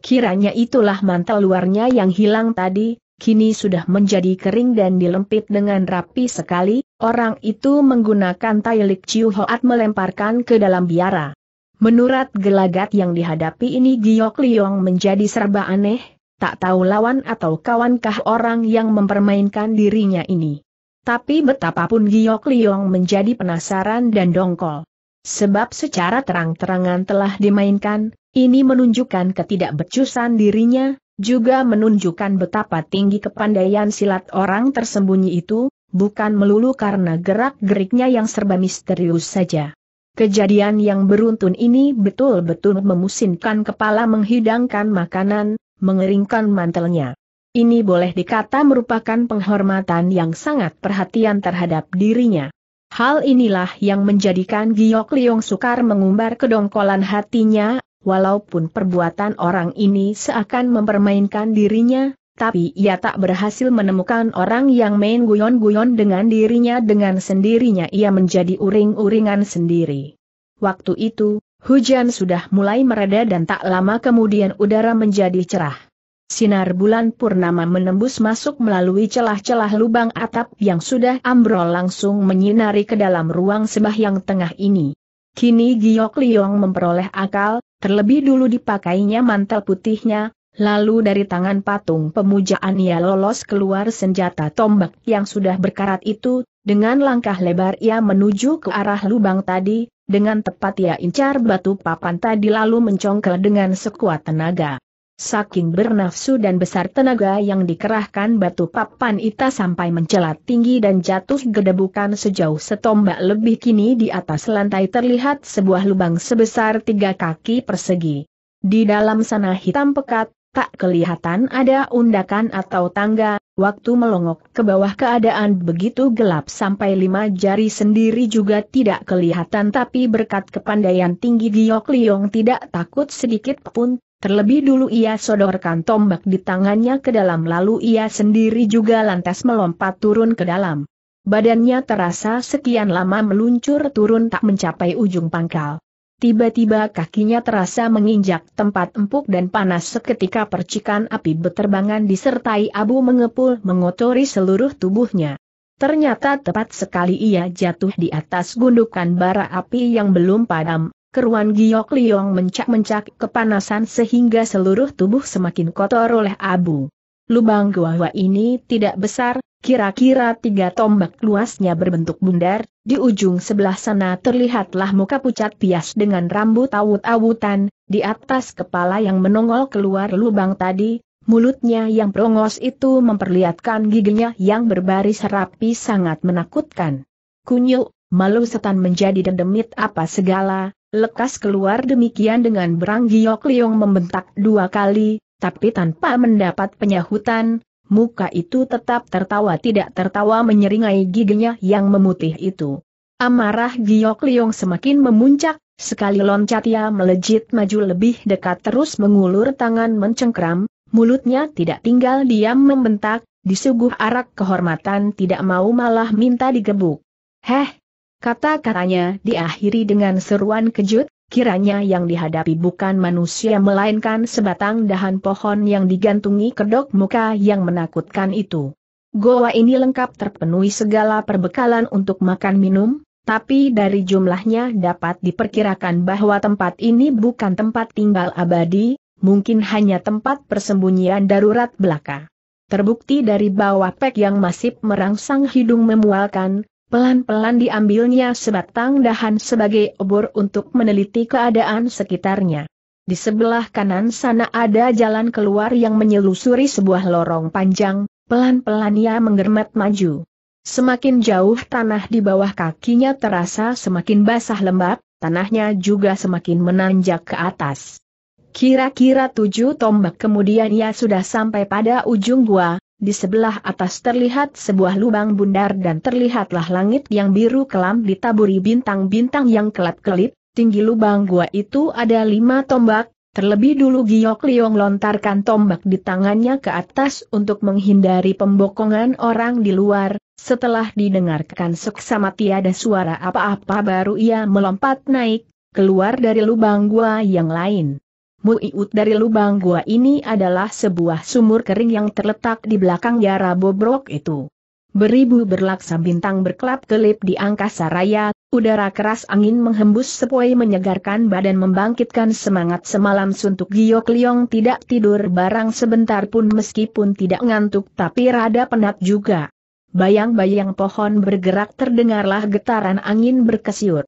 Kiranya itulah mantel luarnya yang hilang tadi, kini sudah menjadi kering dan dilempit dengan rapi sekali, orang itu menggunakan tailik Ciu Hoat melemparkan ke dalam biara. Menurut gelagat yang dihadapi ini Giok Liong menjadi serba aneh, tak tahu lawan atau kawankah orang yang mempermainkan dirinya ini. Tapi betapapun Giok Liong menjadi penasaran dan dongkol. Sebab secara terang-terangan telah dimainkan, ini menunjukkan ketidakbecusan dirinya, juga menunjukkan betapa tinggi kepandaian silat orang tersembunyi itu, bukan melulu karena gerak-geriknya yang serba misterius saja. Kejadian yang beruntun ini betul-betul memusinkan kepala menghidangkan makanan, mengeringkan mantelnya. Ini boleh dikata merupakan penghormatan yang sangat perhatian terhadap dirinya. Hal inilah yang menjadikan Giok Liong sukar mengumbar kedongkolan hatinya, walaupun perbuatan orang ini seakan mempermainkan dirinya, tapi ia tak berhasil menemukan orang yang main guyon-guyon dengan dirinya dengan sendirinya ia menjadi uring-uringan sendiri. Waktu itu, Hujan sudah mulai mereda dan tak lama kemudian udara menjadi cerah. Sinar bulan purnama menembus masuk melalui celah-celah lubang atap yang sudah ambrol langsung menyinari ke dalam ruang sembahyang tengah ini. Kini Giok Liong memperoleh akal, terlebih dulu dipakainya mantel putihnya, lalu dari tangan patung pemujaan ia lolos keluar senjata tombak yang sudah berkarat itu, dengan langkah lebar ia menuju ke arah lubang tadi, dengan tepat ia ya incar batu papan tadi lalu mencongkel dengan sekuat tenaga. Saking bernafsu dan besar tenaga yang dikerahkan batu papan itu sampai mencelat tinggi dan jatuh gedebukan sejauh setombak lebih kini di atas lantai terlihat sebuah lubang sebesar tiga kaki persegi. Di dalam sana hitam pekat, Tak kelihatan ada undakan atau tangga, waktu melongok ke bawah keadaan begitu gelap sampai lima jari sendiri juga tidak kelihatan tapi berkat kepandaian tinggi Giok Liong tidak takut sedikit pun, terlebih dulu ia sodorkan tombak di tangannya ke dalam lalu ia sendiri juga lantas melompat turun ke dalam. Badannya terasa sekian lama meluncur turun tak mencapai ujung pangkal. Tiba-tiba kakinya terasa menginjak tempat empuk dan panas seketika percikan api beterbangan disertai abu mengepul mengotori seluruh tubuhnya. Ternyata tepat sekali ia jatuh di atas gundukan bara api yang belum padam. Keruan Giok Liong mencak-mencak kepanasan sehingga seluruh tubuh semakin kotor oleh abu. Lubang gua ini tidak besar, Kira-kira tiga tombak luasnya berbentuk bundar, di ujung sebelah sana terlihatlah muka pucat pias dengan rambut awut-awutan, di atas kepala yang menongol keluar lubang tadi, mulutnya yang prongos itu memperlihatkan giginya yang berbaris rapi sangat menakutkan. Kunyuk, malu setan menjadi dendemit apa segala, lekas keluar demikian dengan berang giok liong membentak dua kali, tapi tanpa mendapat penyahutan, muka itu tetap tertawa tidak tertawa menyeringai giginya yang memutih itu. Amarah Giok Liong semakin memuncak, sekali loncat ia melejit maju lebih dekat terus mengulur tangan mencengkram, mulutnya tidak tinggal diam membentak, disuguh arak kehormatan tidak mau malah minta digebuk. Heh! Kata-katanya diakhiri dengan seruan kejut, kiranya yang dihadapi bukan manusia melainkan sebatang dahan pohon yang digantungi kedok muka yang menakutkan itu. Goa ini lengkap terpenuhi segala perbekalan untuk makan minum, tapi dari jumlahnya dapat diperkirakan bahwa tempat ini bukan tempat tinggal abadi, mungkin hanya tempat persembunyian darurat belaka. Terbukti dari bawah pek yang masih merangsang hidung memualkan, Pelan-pelan diambilnya sebatang dahan sebagai obor untuk meneliti keadaan sekitarnya. Di sebelah kanan sana ada jalan keluar yang menyelusuri sebuah lorong panjang, pelan-pelan ia menggermet maju. Semakin jauh tanah di bawah kakinya terasa semakin basah lembab, tanahnya juga semakin menanjak ke atas. Kira-kira tujuh tombak kemudian ia sudah sampai pada ujung gua, di sebelah atas terlihat sebuah lubang bundar dan terlihatlah langit yang biru kelam ditaburi bintang-bintang yang kelap-kelip, tinggi lubang gua itu ada lima tombak, terlebih dulu Giok Liong lontarkan tombak di tangannya ke atas untuk menghindari pembokongan orang di luar, setelah didengarkan seksama tiada suara apa-apa baru ia melompat naik, keluar dari lubang gua yang lain. Muiut dari lubang gua ini adalah sebuah sumur kering yang terletak di belakang Yara Bobrok itu. Beribu berlaksa bintang berkelap-kelip di angkasa raya, udara keras angin menghembus sepoi menyegarkan badan membangkitkan semangat semalam suntuk Giok Liong tidak tidur barang sebentar pun meskipun tidak ngantuk tapi rada penat juga. Bayang-bayang pohon bergerak terdengarlah getaran angin berkesiur.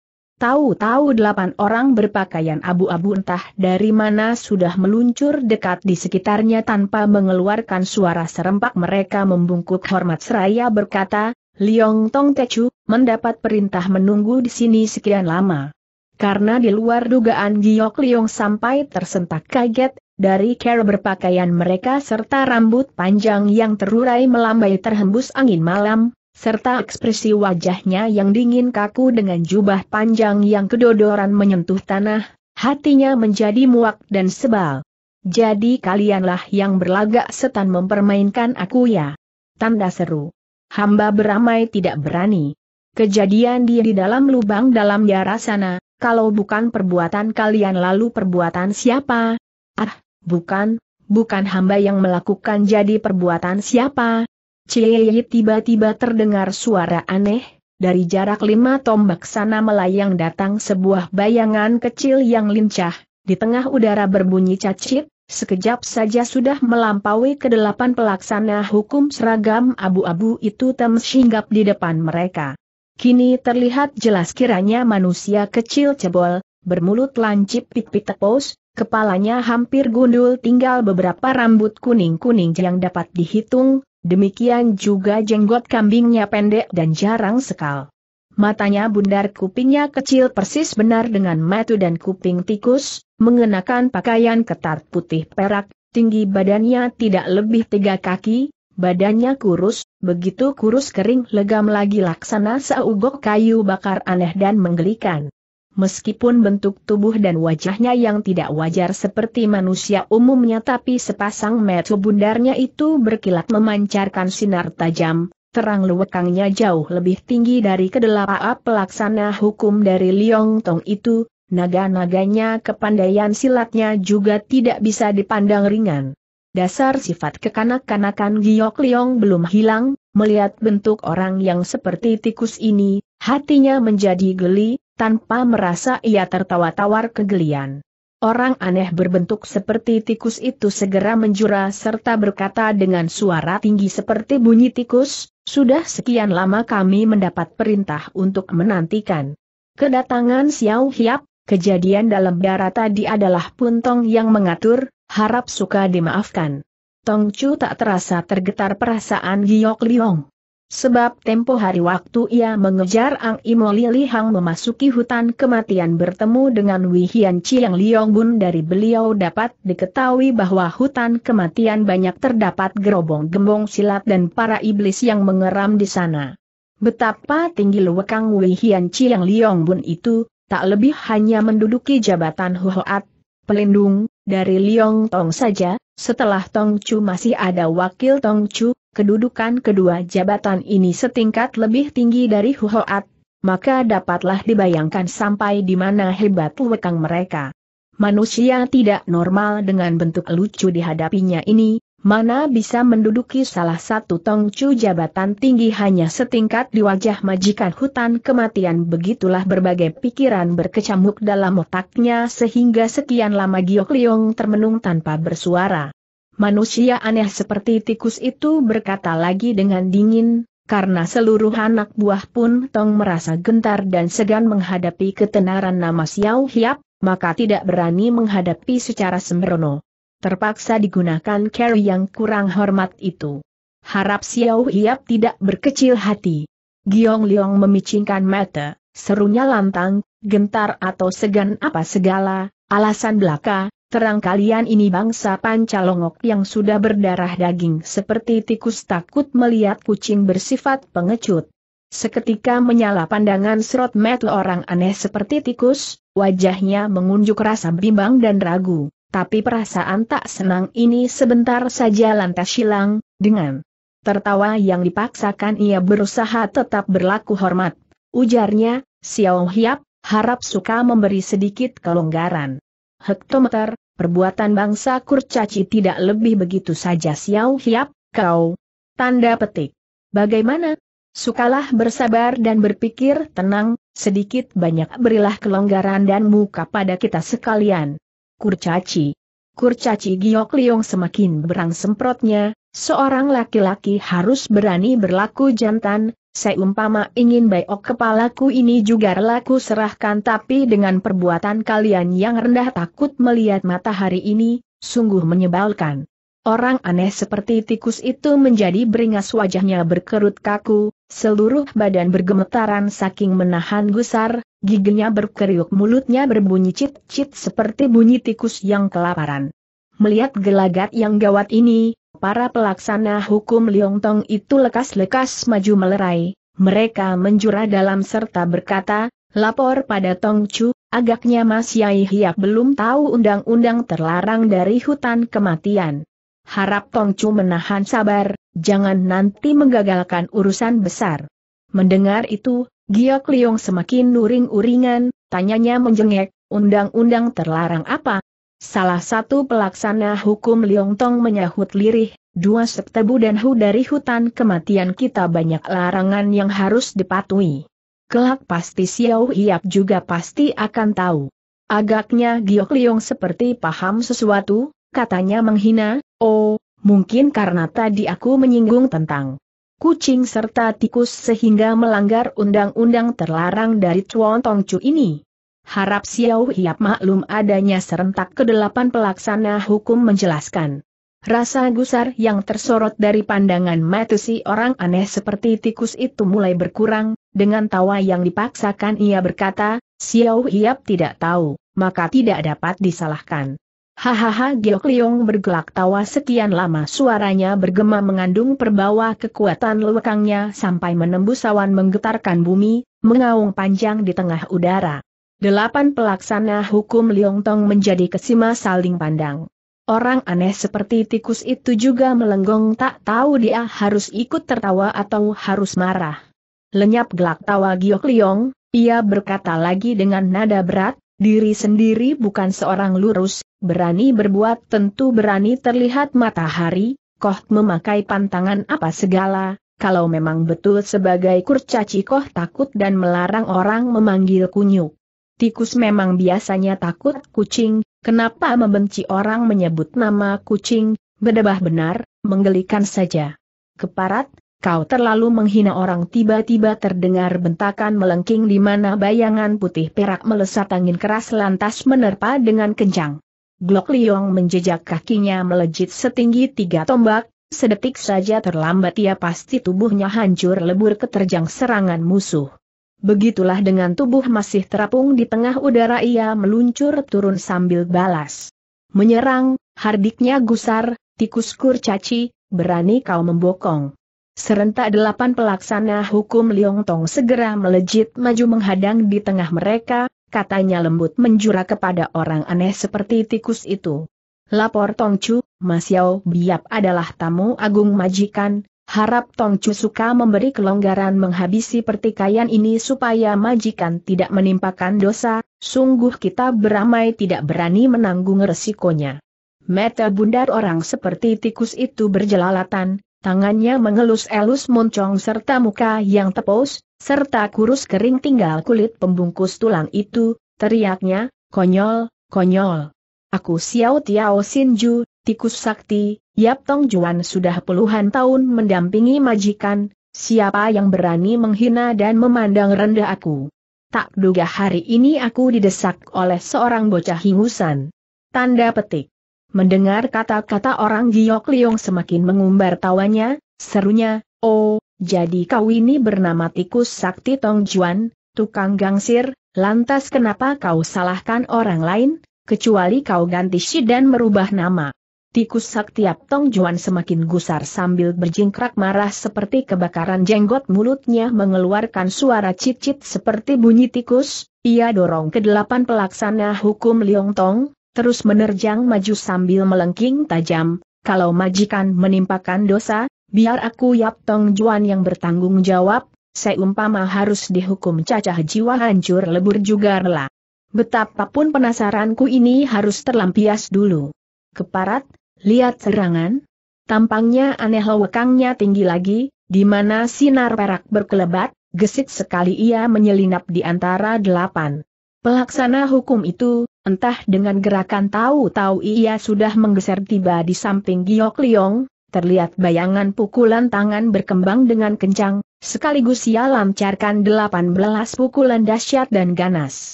Tahu-tahu delapan orang berpakaian abu-abu entah dari mana sudah meluncur dekat di sekitarnya tanpa mengeluarkan suara serempak mereka membungkuk hormat seraya berkata, Liong Tong Te Techu, mendapat perintah menunggu di sini sekian lama. Karena di luar dugaan Giok Liong sampai tersentak kaget, dari cara berpakaian mereka serta rambut panjang yang terurai melambai terhembus angin malam, serta ekspresi wajahnya yang dingin kaku dengan jubah panjang yang kedodoran menyentuh tanah, hatinya menjadi muak dan sebal. Jadi kalianlah yang berlagak setan mempermainkan aku ya. Tanda seru. Hamba beramai tidak berani. Kejadian dia di dalam lubang dalam yara sana, kalau bukan perbuatan kalian lalu perbuatan siapa? Ah, bukan, bukan hamba yang melakukan jadi perbuatan siapa? Cieyi tiba-tiba terdengar suara aneh, dari jarak lima tombak sana melayang datang sebuah bayangan kecil yang lincah, di tengah udara berbunyi cacit, sekejap saja sudah melampaui kedelapan pelaksana hukum seragam abu-abu itu temsinggap di depan mereka. Kini terlihat jelas kiranya manusia kecil cebol, bermulut lancip pipit tepos, kepalanya hampir gundul tinggal beberapa rambut kuning-kuning yang dapat dihitung, Demikian juga jenggot kambingnya pendek dan jarang sekal. Matanya bundar kupingnya kecil persis benar dengan matu dan kuping tikus, mengenakan pakaian ketat putih perak, tinggi badannya tidak lebih tiga kaki, badannya kurus, begitu kurus kering legam lagi laksana seugok kayu bakar aneh dan menggelikan. Meskipun bentuk tubuh dan wajahnya yang tidak wajar seperti manusia umumnya tapi sepasang metu bundarnya itu berkilat memancarkan sinar tajam, terang lewekangnya jauh lebih tinggi dari kedelapa pelaksana hukum dari Liong Tong itu, naga-naganya kepandaian silatnya juga tidak bisa dipandang ringan. Dasar sifat kekanak-kanakan Giok Liong belum hilang, melihat bentuk orang yang seperti tikus ini, hatinya menjadi geli, tanpa merasa ia tertawa-tawar kegelian. Orang aneh berbentuk seperti tikus itu segera menjura serta berkata dengan suara tinggi seperti bunyi tikus, sudah sekian lama kami mendapat perintah untuk menantikan. Kedatangan Xiao Hiap, kejadian dalam darah tadi adalah Puntong yang mengatur, harap suka dimaafkan. Tong Chu tak terasa tergetar perasaan Giok Liong. Sebab tempo hari waktu ia mengejar Ang Imo Lili Hang memasuki hutan kematian bertemu dengan Wei Wihian Chiang Liong Bun dari beliau dapat diketahui bahwa hutan kematian banyak terdapat gerobong gembong silat dan para iblis yang mengeram di sana. Betapa tinggi lewekang Wihian Chiang Liong Bun itu, tak lebih hanya menduduki jabatan Huhoat, pelindung, dari Liong Tong saja, setelah Tong Chu masih ada wakil Tong Chu, kedudukan kedua jabatan ini setingkat lebih tinggi dari Huhoat, maka dapatlah dibayangkan sampai di mana hebat lekang mereka. Manusia tidak normal dengan bentuk lucu dihadapinya ini, mana bisa menduduki salah satu tongcu jabatan tinggi hanya setingkat di wajah majikan hutan kematian begitulah berbagai pikiran berkecamuk dalam otaknya sehingga sekian lama Giok Leong termenung tanpa bersuara. Manusia aneh seperti tikus itu berkata lagi dengan dingin, karena seluruh anak buah pun Tong merasa gentar dan segan menghadapi ketenaran nama Xiao Hiap, maka tidak berani menghadapi secara sembrono. Terpaksa digunakan care yang kurang hormat itu. Harap Xiao Hiap tidak berkecil hati. Giong Liong memicingkan mata, serunya lantang, gentar atau segan apa segala, alasan belaka, terang kalian ini bangsa pancalongok yang sudah berdarah daging seperti tikus takut melihat kucing bersifat pengecut. Seketika menyala pandangan serot metu orang aneh seperti tikus, wajahnya mengunjuk rasa bimbang dan ragu, tapi perasaan tak senang ini sebentar saja lantas hilang, dengan tertawa yang dipaksakan ia berusaha tetap berlaku hormat. Ujarnya, Xiao Hiap, harap suka memberi sedikit kelonggaran. Hektometer, perbuatan bangsa kurcaci tidak lebih begitu saja Xiao Hiap, kau. Tanda petik. Bagaimana? Sukalah bersabar dan berpikir tenang, sedikit banyak berilah kelonggaran dan muka pada kita sekalian. Kurcaci. Kurcaci Giok Liong semakin berang semprotnya, seorang laki-laki harus berani berlaku jantan, Seumpama ingin bayok kepalaku ini juga relaku serahkan tapi dengan perbuatan kalian yang rendah takut melihat matahari ini, sungguh menyebalkan. Orang aneh seperti tikus itu menjadi beringas wajahnya berkerut kaku, seluruh badan bergemetaran saking menahan gusar, giginya berkeriuk mulutnya berbunyi cit-cit seperti bunyi tikus yang kelaparan. Melihat gelagat yang gawat ini, Para pelaksana hukum Tong itu lekas-lekas maju melerai, mereka menjura dalam serta berkata, lapor pada Tong Chu, agaknya Mas Yai Hiap belum tahu undang-undang terlarang dari hutan kematian. Harap Tong Chu menahan sabar, jangan nanti menggagalkan urusan besar. Mendengar itu, Giok Liong semakin nuring-uringan, tanyanya menjengek, undang-undang terlarang apa, Salah satu pelaksana hukum Liong Tong menyahut lirih, dua septebu dan hu dari hutan kematian kita banyak larangan yang harus dipatuhi. Kelak pasti Xiao Hiap juga pasti akan tahu. Agaknya Giok Liong seperti paham sesuatu, katanya menghina, oh, mungkin karena tadi aku menyinggung tentang kucing serta tikus sehingga melanggar undang-undang terlarang dari Chuan Tongcu ini. Harap Xiao Hiap maklum adanya serentak kedelapan pelaksana hukum menjelaskan. Rasa gusar yang tersorot dari pandangan mata si orang aneh seperti tikus itu mulai berkurang, dengan tawa yang dipaksakan ia berkata, Xiao Hiap tidak tahu, maka tidak dapat disalahkan. Hahaha Giok Liong bergelak tawa sekian lama suaranya bergema mengandung perbawa kekuatan lewekangnya sampai menembus awan menggetarkan bumi, mengaung panjang di tengah udara. Delapan pelaksana hukum Liong Tong menjadi kesima saling pandang. Orang aneh seperti tikus itu juga melenggong tak tahu dia harus ikut tertawa atau harus marah. Lenyap gelak tawa Giok Liong, ia berkata lagi dengan nada berat, diri sendiri bukan seorang lurus, berani berbuat tentu berani terlihat matahari, Koh memakai pantangan apa segala, kalau memang betul sebagai kurcaci Koh takut dan melarang orang memanggil kunyuk. Tikus memang biasanya takut kucing, kenapa membenci orang menyebut nama kucing, bedebah benar, menggelikan saja. Keparat, kau terlalu menghina orang tiba-tiba terdengar bentakan melengking di mana bayangan putih perak melesat angin keras lantas menerpa dengan kencang. Glock Liong menjejak kakinya melejit setinggi tiga tombak, sedetik saja terlambat ia pasti tubuhnya hancur lebur keterjang serangan musuh. Begitulah dengan tubuh masih terapung di tengah udara ia meluncur turun sambil balas. Menyerang, hardiknya gusar, tikus kurcaci, berani kau membokong. Serentak delapan pelaksana hukum Liong Tong segera melejit maju menghadang di tengah mereka, katanya lembut menjura kepada orang aneh seperti tikus itu. Lapor tong chu Mas Yao Biap adalah tamu agung majikan, Harap Tong suka memberi kelonggaran menghabisi pertikaian ini supaya majikan tidak menimpakan dosa, sungguh kita beramai tidak berani menanggung resikonya. Mata bundar orang seperti tikus itu berjelalatan, tangannya mengelus-elus moncong serta muka yang tepos, serta kurus kering tinggal kulit pembungkus tulang itu, teriaknya, konyol, konyol. Aku Xiao Tiao Sinju, tikus sakti, Yap Tong Juan sudah puluhan tahun mendampingi majikan, siapa yang berani menghina dan memandang rendah aku. Tak duga hari ini aku didesak oleh seorang bocah hingusan. Tanda petik. Mendengar kata-kata orang Giok Liong semakin mengumbar tawanya, serunya, oh, jadi kau ini bernama tikus sakti Tong Juan, tukang gangsir, lantas kenapa kau salahkan orang lain, kecuali kau ganti si dan merubah nama. Tikus Saktiap Tong Juan semakin gusar sambil berjingkrak marah seperti kebakaran jenggot mulutnya mengeluarkan suara cicit seperti bunyi tikus, ia dorong ke delapan pelaksana hukum Liong Tong, terus menerjang maju sambil melengking tajam, kalau majikan menimpakan dosa, biar aku Yap Tong Juan yang bertanggung jawab, seumpama harus dihukum cacah jiwa hancur lebur juga rela. Betapapun penasaranku ini harus terlampias dulu. Keparat, Lihat serangan? Tampangnya aneh lewekangnya tinggi lagi, di mana sinar perak berkelebat, gesit sekali ia menyelinap di antara delapan. Pelaksana hukum itu, entah dengan gerakan tahu-tahu ia sudah menggeser tiba di samping Giok Liong, terlihat bayangan pukulan tangan berkembang dengan kencang, sekaligus ia lancarkan delapan belas pukulan dahsyat dan ganas.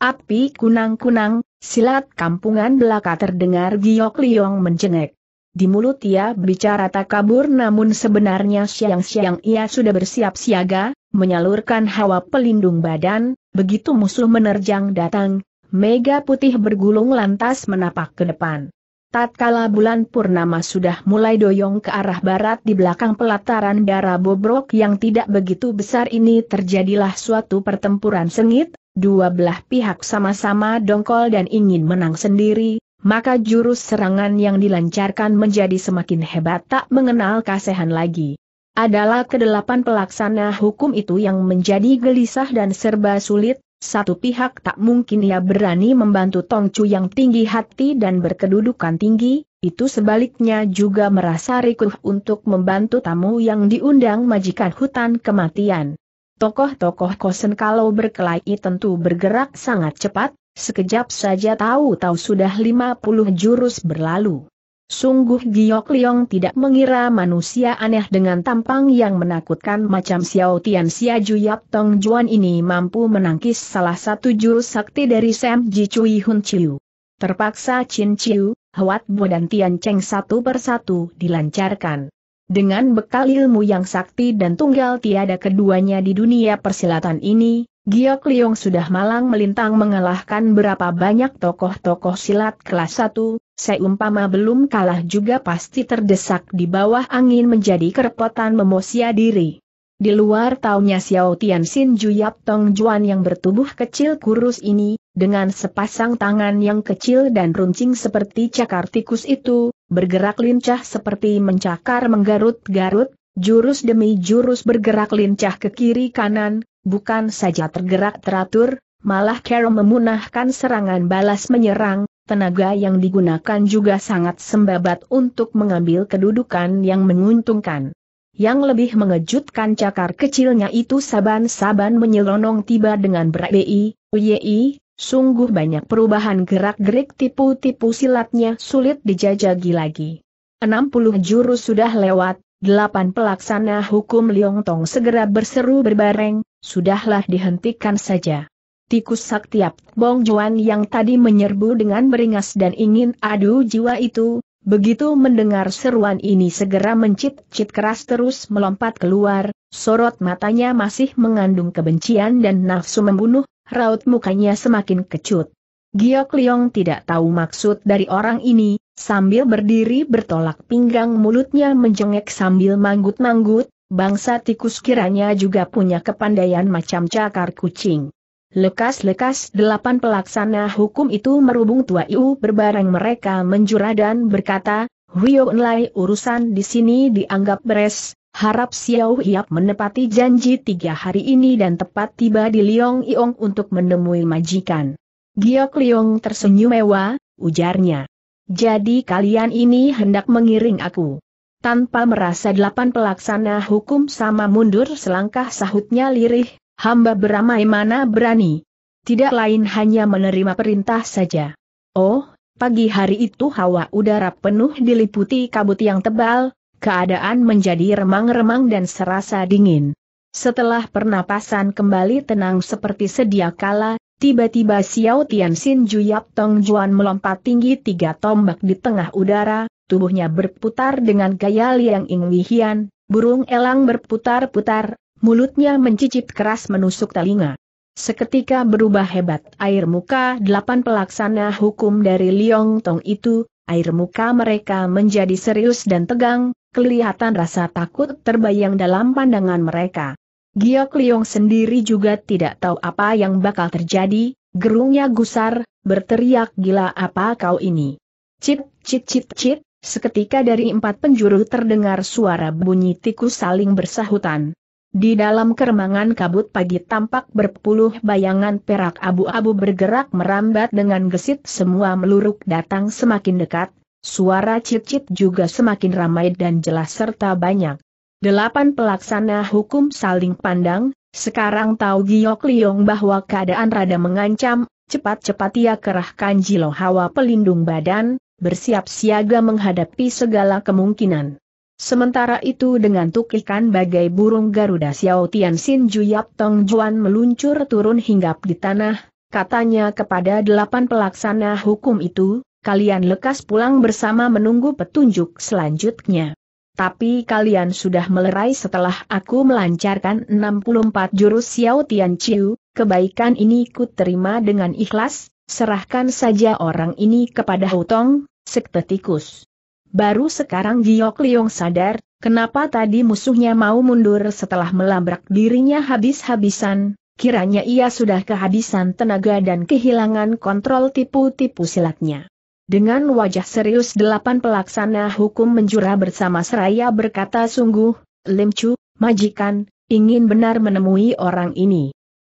Api kunang-kunang, silat kampungan belaka terdengar Giok Liong mencengek. Di mulut ia bicara tak kabur namun sebenarnya siang-siang ia sudah bersiap siaga, menyalurkan hawa pelindung badan, begitu musuh menerjang datang, mega putih bergulung lantas menapak ke depan. Tatkala bulan purnama sudah mulai doyong ke arah barat di belakang pelataran darah bobrok yang tidak begitu besar ini terjadilah suatu pertempuran sengit, dua belah pihak sama-sama dongkol dan ingin menang sendiri, maka jurus serangan yang dilancarkan menjadi semakin hebat tak mengenal kasehan lagi. Adalah kedelapan pelaksana hukum itu yang menjadi gelisah dan serba sulit, satu pihak tak mungkin ia berani membantu Tongcu yang tinggi hati dan berkedudukan tinggi, itu sebaliknya juga merasa rikuh untuk membantu tamu yang diundang majikan hutan kematian. Tokoh-tokoh kosen kalau berkelahi tentu bergerak sangat cepat, sekejap saja tahu-tahu sudah 50 jurus berlalu. Sungguh Giok Liong tidak mengira manusia aneh dengan tampang yang menakutkan macam Xiao Tian Xia Juyap Tong Juan ini mampu menangkis salah satu jurus sakti dari Sam Ji Cui Hun Chiu. Terpaksa Chin Chiu, Huat Bo dan Tian Cheng satu persatu dilancarkan. Dengan bekal ilmu yang sakti dan tunggal tiada keduanya di dunia persilatan ini, Giok Liong sudah malang melintang mengalahkan berapa banyak tokoh-tokoh silat kelas 1, seumpama belum kalah juga pasti terdesak di bawah angin menjadi kerepotan memosia diri. Di luar taunya Xiao Tian Tianxin Juyap Tong Juan yang bertubuh kecil kurus ini, dengan sepasang tangan yang kecil dan runcing seperti cakar tikus itu, bergerak lincah seperti mencakar menggarut-garut, jurus demi jurus bergerak lincah ke kiri kanan, bukan saja tergerak teratur, malah Carol memunahkan serangan balas menyerang, tenaga yang digunakan juga sangat sembabat untuk mengambil kedudukan yang menguntungkan. Yang lebih mengejutkan cakar kecilnya itu saban-saban menyelonong tiba dengan berabi, uyei, sungguh banyak perubahan gerak-gerik tipu-tipu silatnya sulit dijajagi lagi. 60 jurus sudah lewat, delapan pelaksana hukum Liong Tong segera berseru berbareng, sudahlah dihentikan saja. Tikus Saktiap Bong Juan yang tadi menyerbu dengan beringas dan ingin adu jiwa itu, Begitu mendengar seruan ini segera mencit-cit keras terus melompat keluar, sorot matanya masih mengandung kebencian dan nafsu membunuh, raut mukanya semakin kecut. Giok Leong tidak tahu maksud dari orang ini, sambil berdiri bertolak pinggang mulutnya menjengek sambil manggut-manggut, bangsa tikus kiranya juga punya kepandaian macam cakar kucing. Lekas-lekas delapan pelaksana hukum itu merubung tua iu berbareng mereka menjura dan berkata, Rio Enlai urusan di sini dianggap beres, harap Xiao Hiap menepati janji tiga hari ini dan tepat tiba di Liong Iong untuk menemui majikan. Giok Liong tersenyum mewah, ujarnya. Jadi kalian ini hendak mengiring aku. Tanpa merasa delapan pelaksana hukum sama mundur selangkah sahutnya lirih, hamba beramai mana berani. Tidak lain hanya menerima perintah saja. Oh, pagi hari itu hawa udara penuh diliputi kabut yang tebal, keadaan menjadi remang-remang dan serasa dingin. Setelah pernapasan kembali tenang seperti sedia kala, tiba-tiba Xiao Tianxin Juyap Tong Juan melompat tinggi tiga tombak di tengah udara, tubuhnya berputar dengan gaya Liang Ing Wihian, burung elang berputar-putar, Mulutnya mencicip keras menusuk telinga. Seketika berubah hebat air muka delapan pelaksana hukum dari Liong Tong itu, air muka mereka menjadi serius dan tegang, kelihatan rasa takut terbayang dalam pandangan mereka. Giok Liong sendiri juga tidak tahu apa yang bakal terjadi, gerungnya gusar, berteriak gila apa kau ini. Cip, cip, cip, cip, seketika dari empat penjuru terdengar suara bunyi tikus saling bersahutan. Di dalam keremangan kabut pagi tampak berpuluh bayangan perak abu-abu bergerak merambat dengan gesit semua meluruk datang semakin dekat, suara cicit juga semakin ramai dan jelas serta banyak. Delapan pelaksana hukum saling pandang, sekarang tahu Giok Liong bahwa keadaan rada mengancam, cepat-cepat ia kerahkan jilo hawa pelindung badan, bersiap siaga menghadapi segala kemungkinan. Sementara itu dengan tukikan bagai burung Garuda Xiao Tian Ju Juyap Tong Juan meluncur turun hinggap di tanah, katanya kepada delapan pelaksana hukum itu, kalian lekas pulang bersama menunggu petunjuk selanjutnya. Tapi kalian sudah melerai setelah aku melancarkan 64 jurus Xiao Tian Chiu, kebaikan ini ku terima dengan ikhlas, serahkan saja orang ini kepada Hutong, sekte tikus. Baru sekarang Giok Liong sadar, kenapa tadi musuhnya mau mundur setelah melabrak dirinya habis-habisan, kiranya ia sudah kehabisan tenaga dan kehilangan kontrol tipu-tipu silatnya. Dengan wajah serius delapan pelaksana hukum menjura bersama seraya berkata sungguh, Lim Chu, majikan, ingin benar menemui orang ini.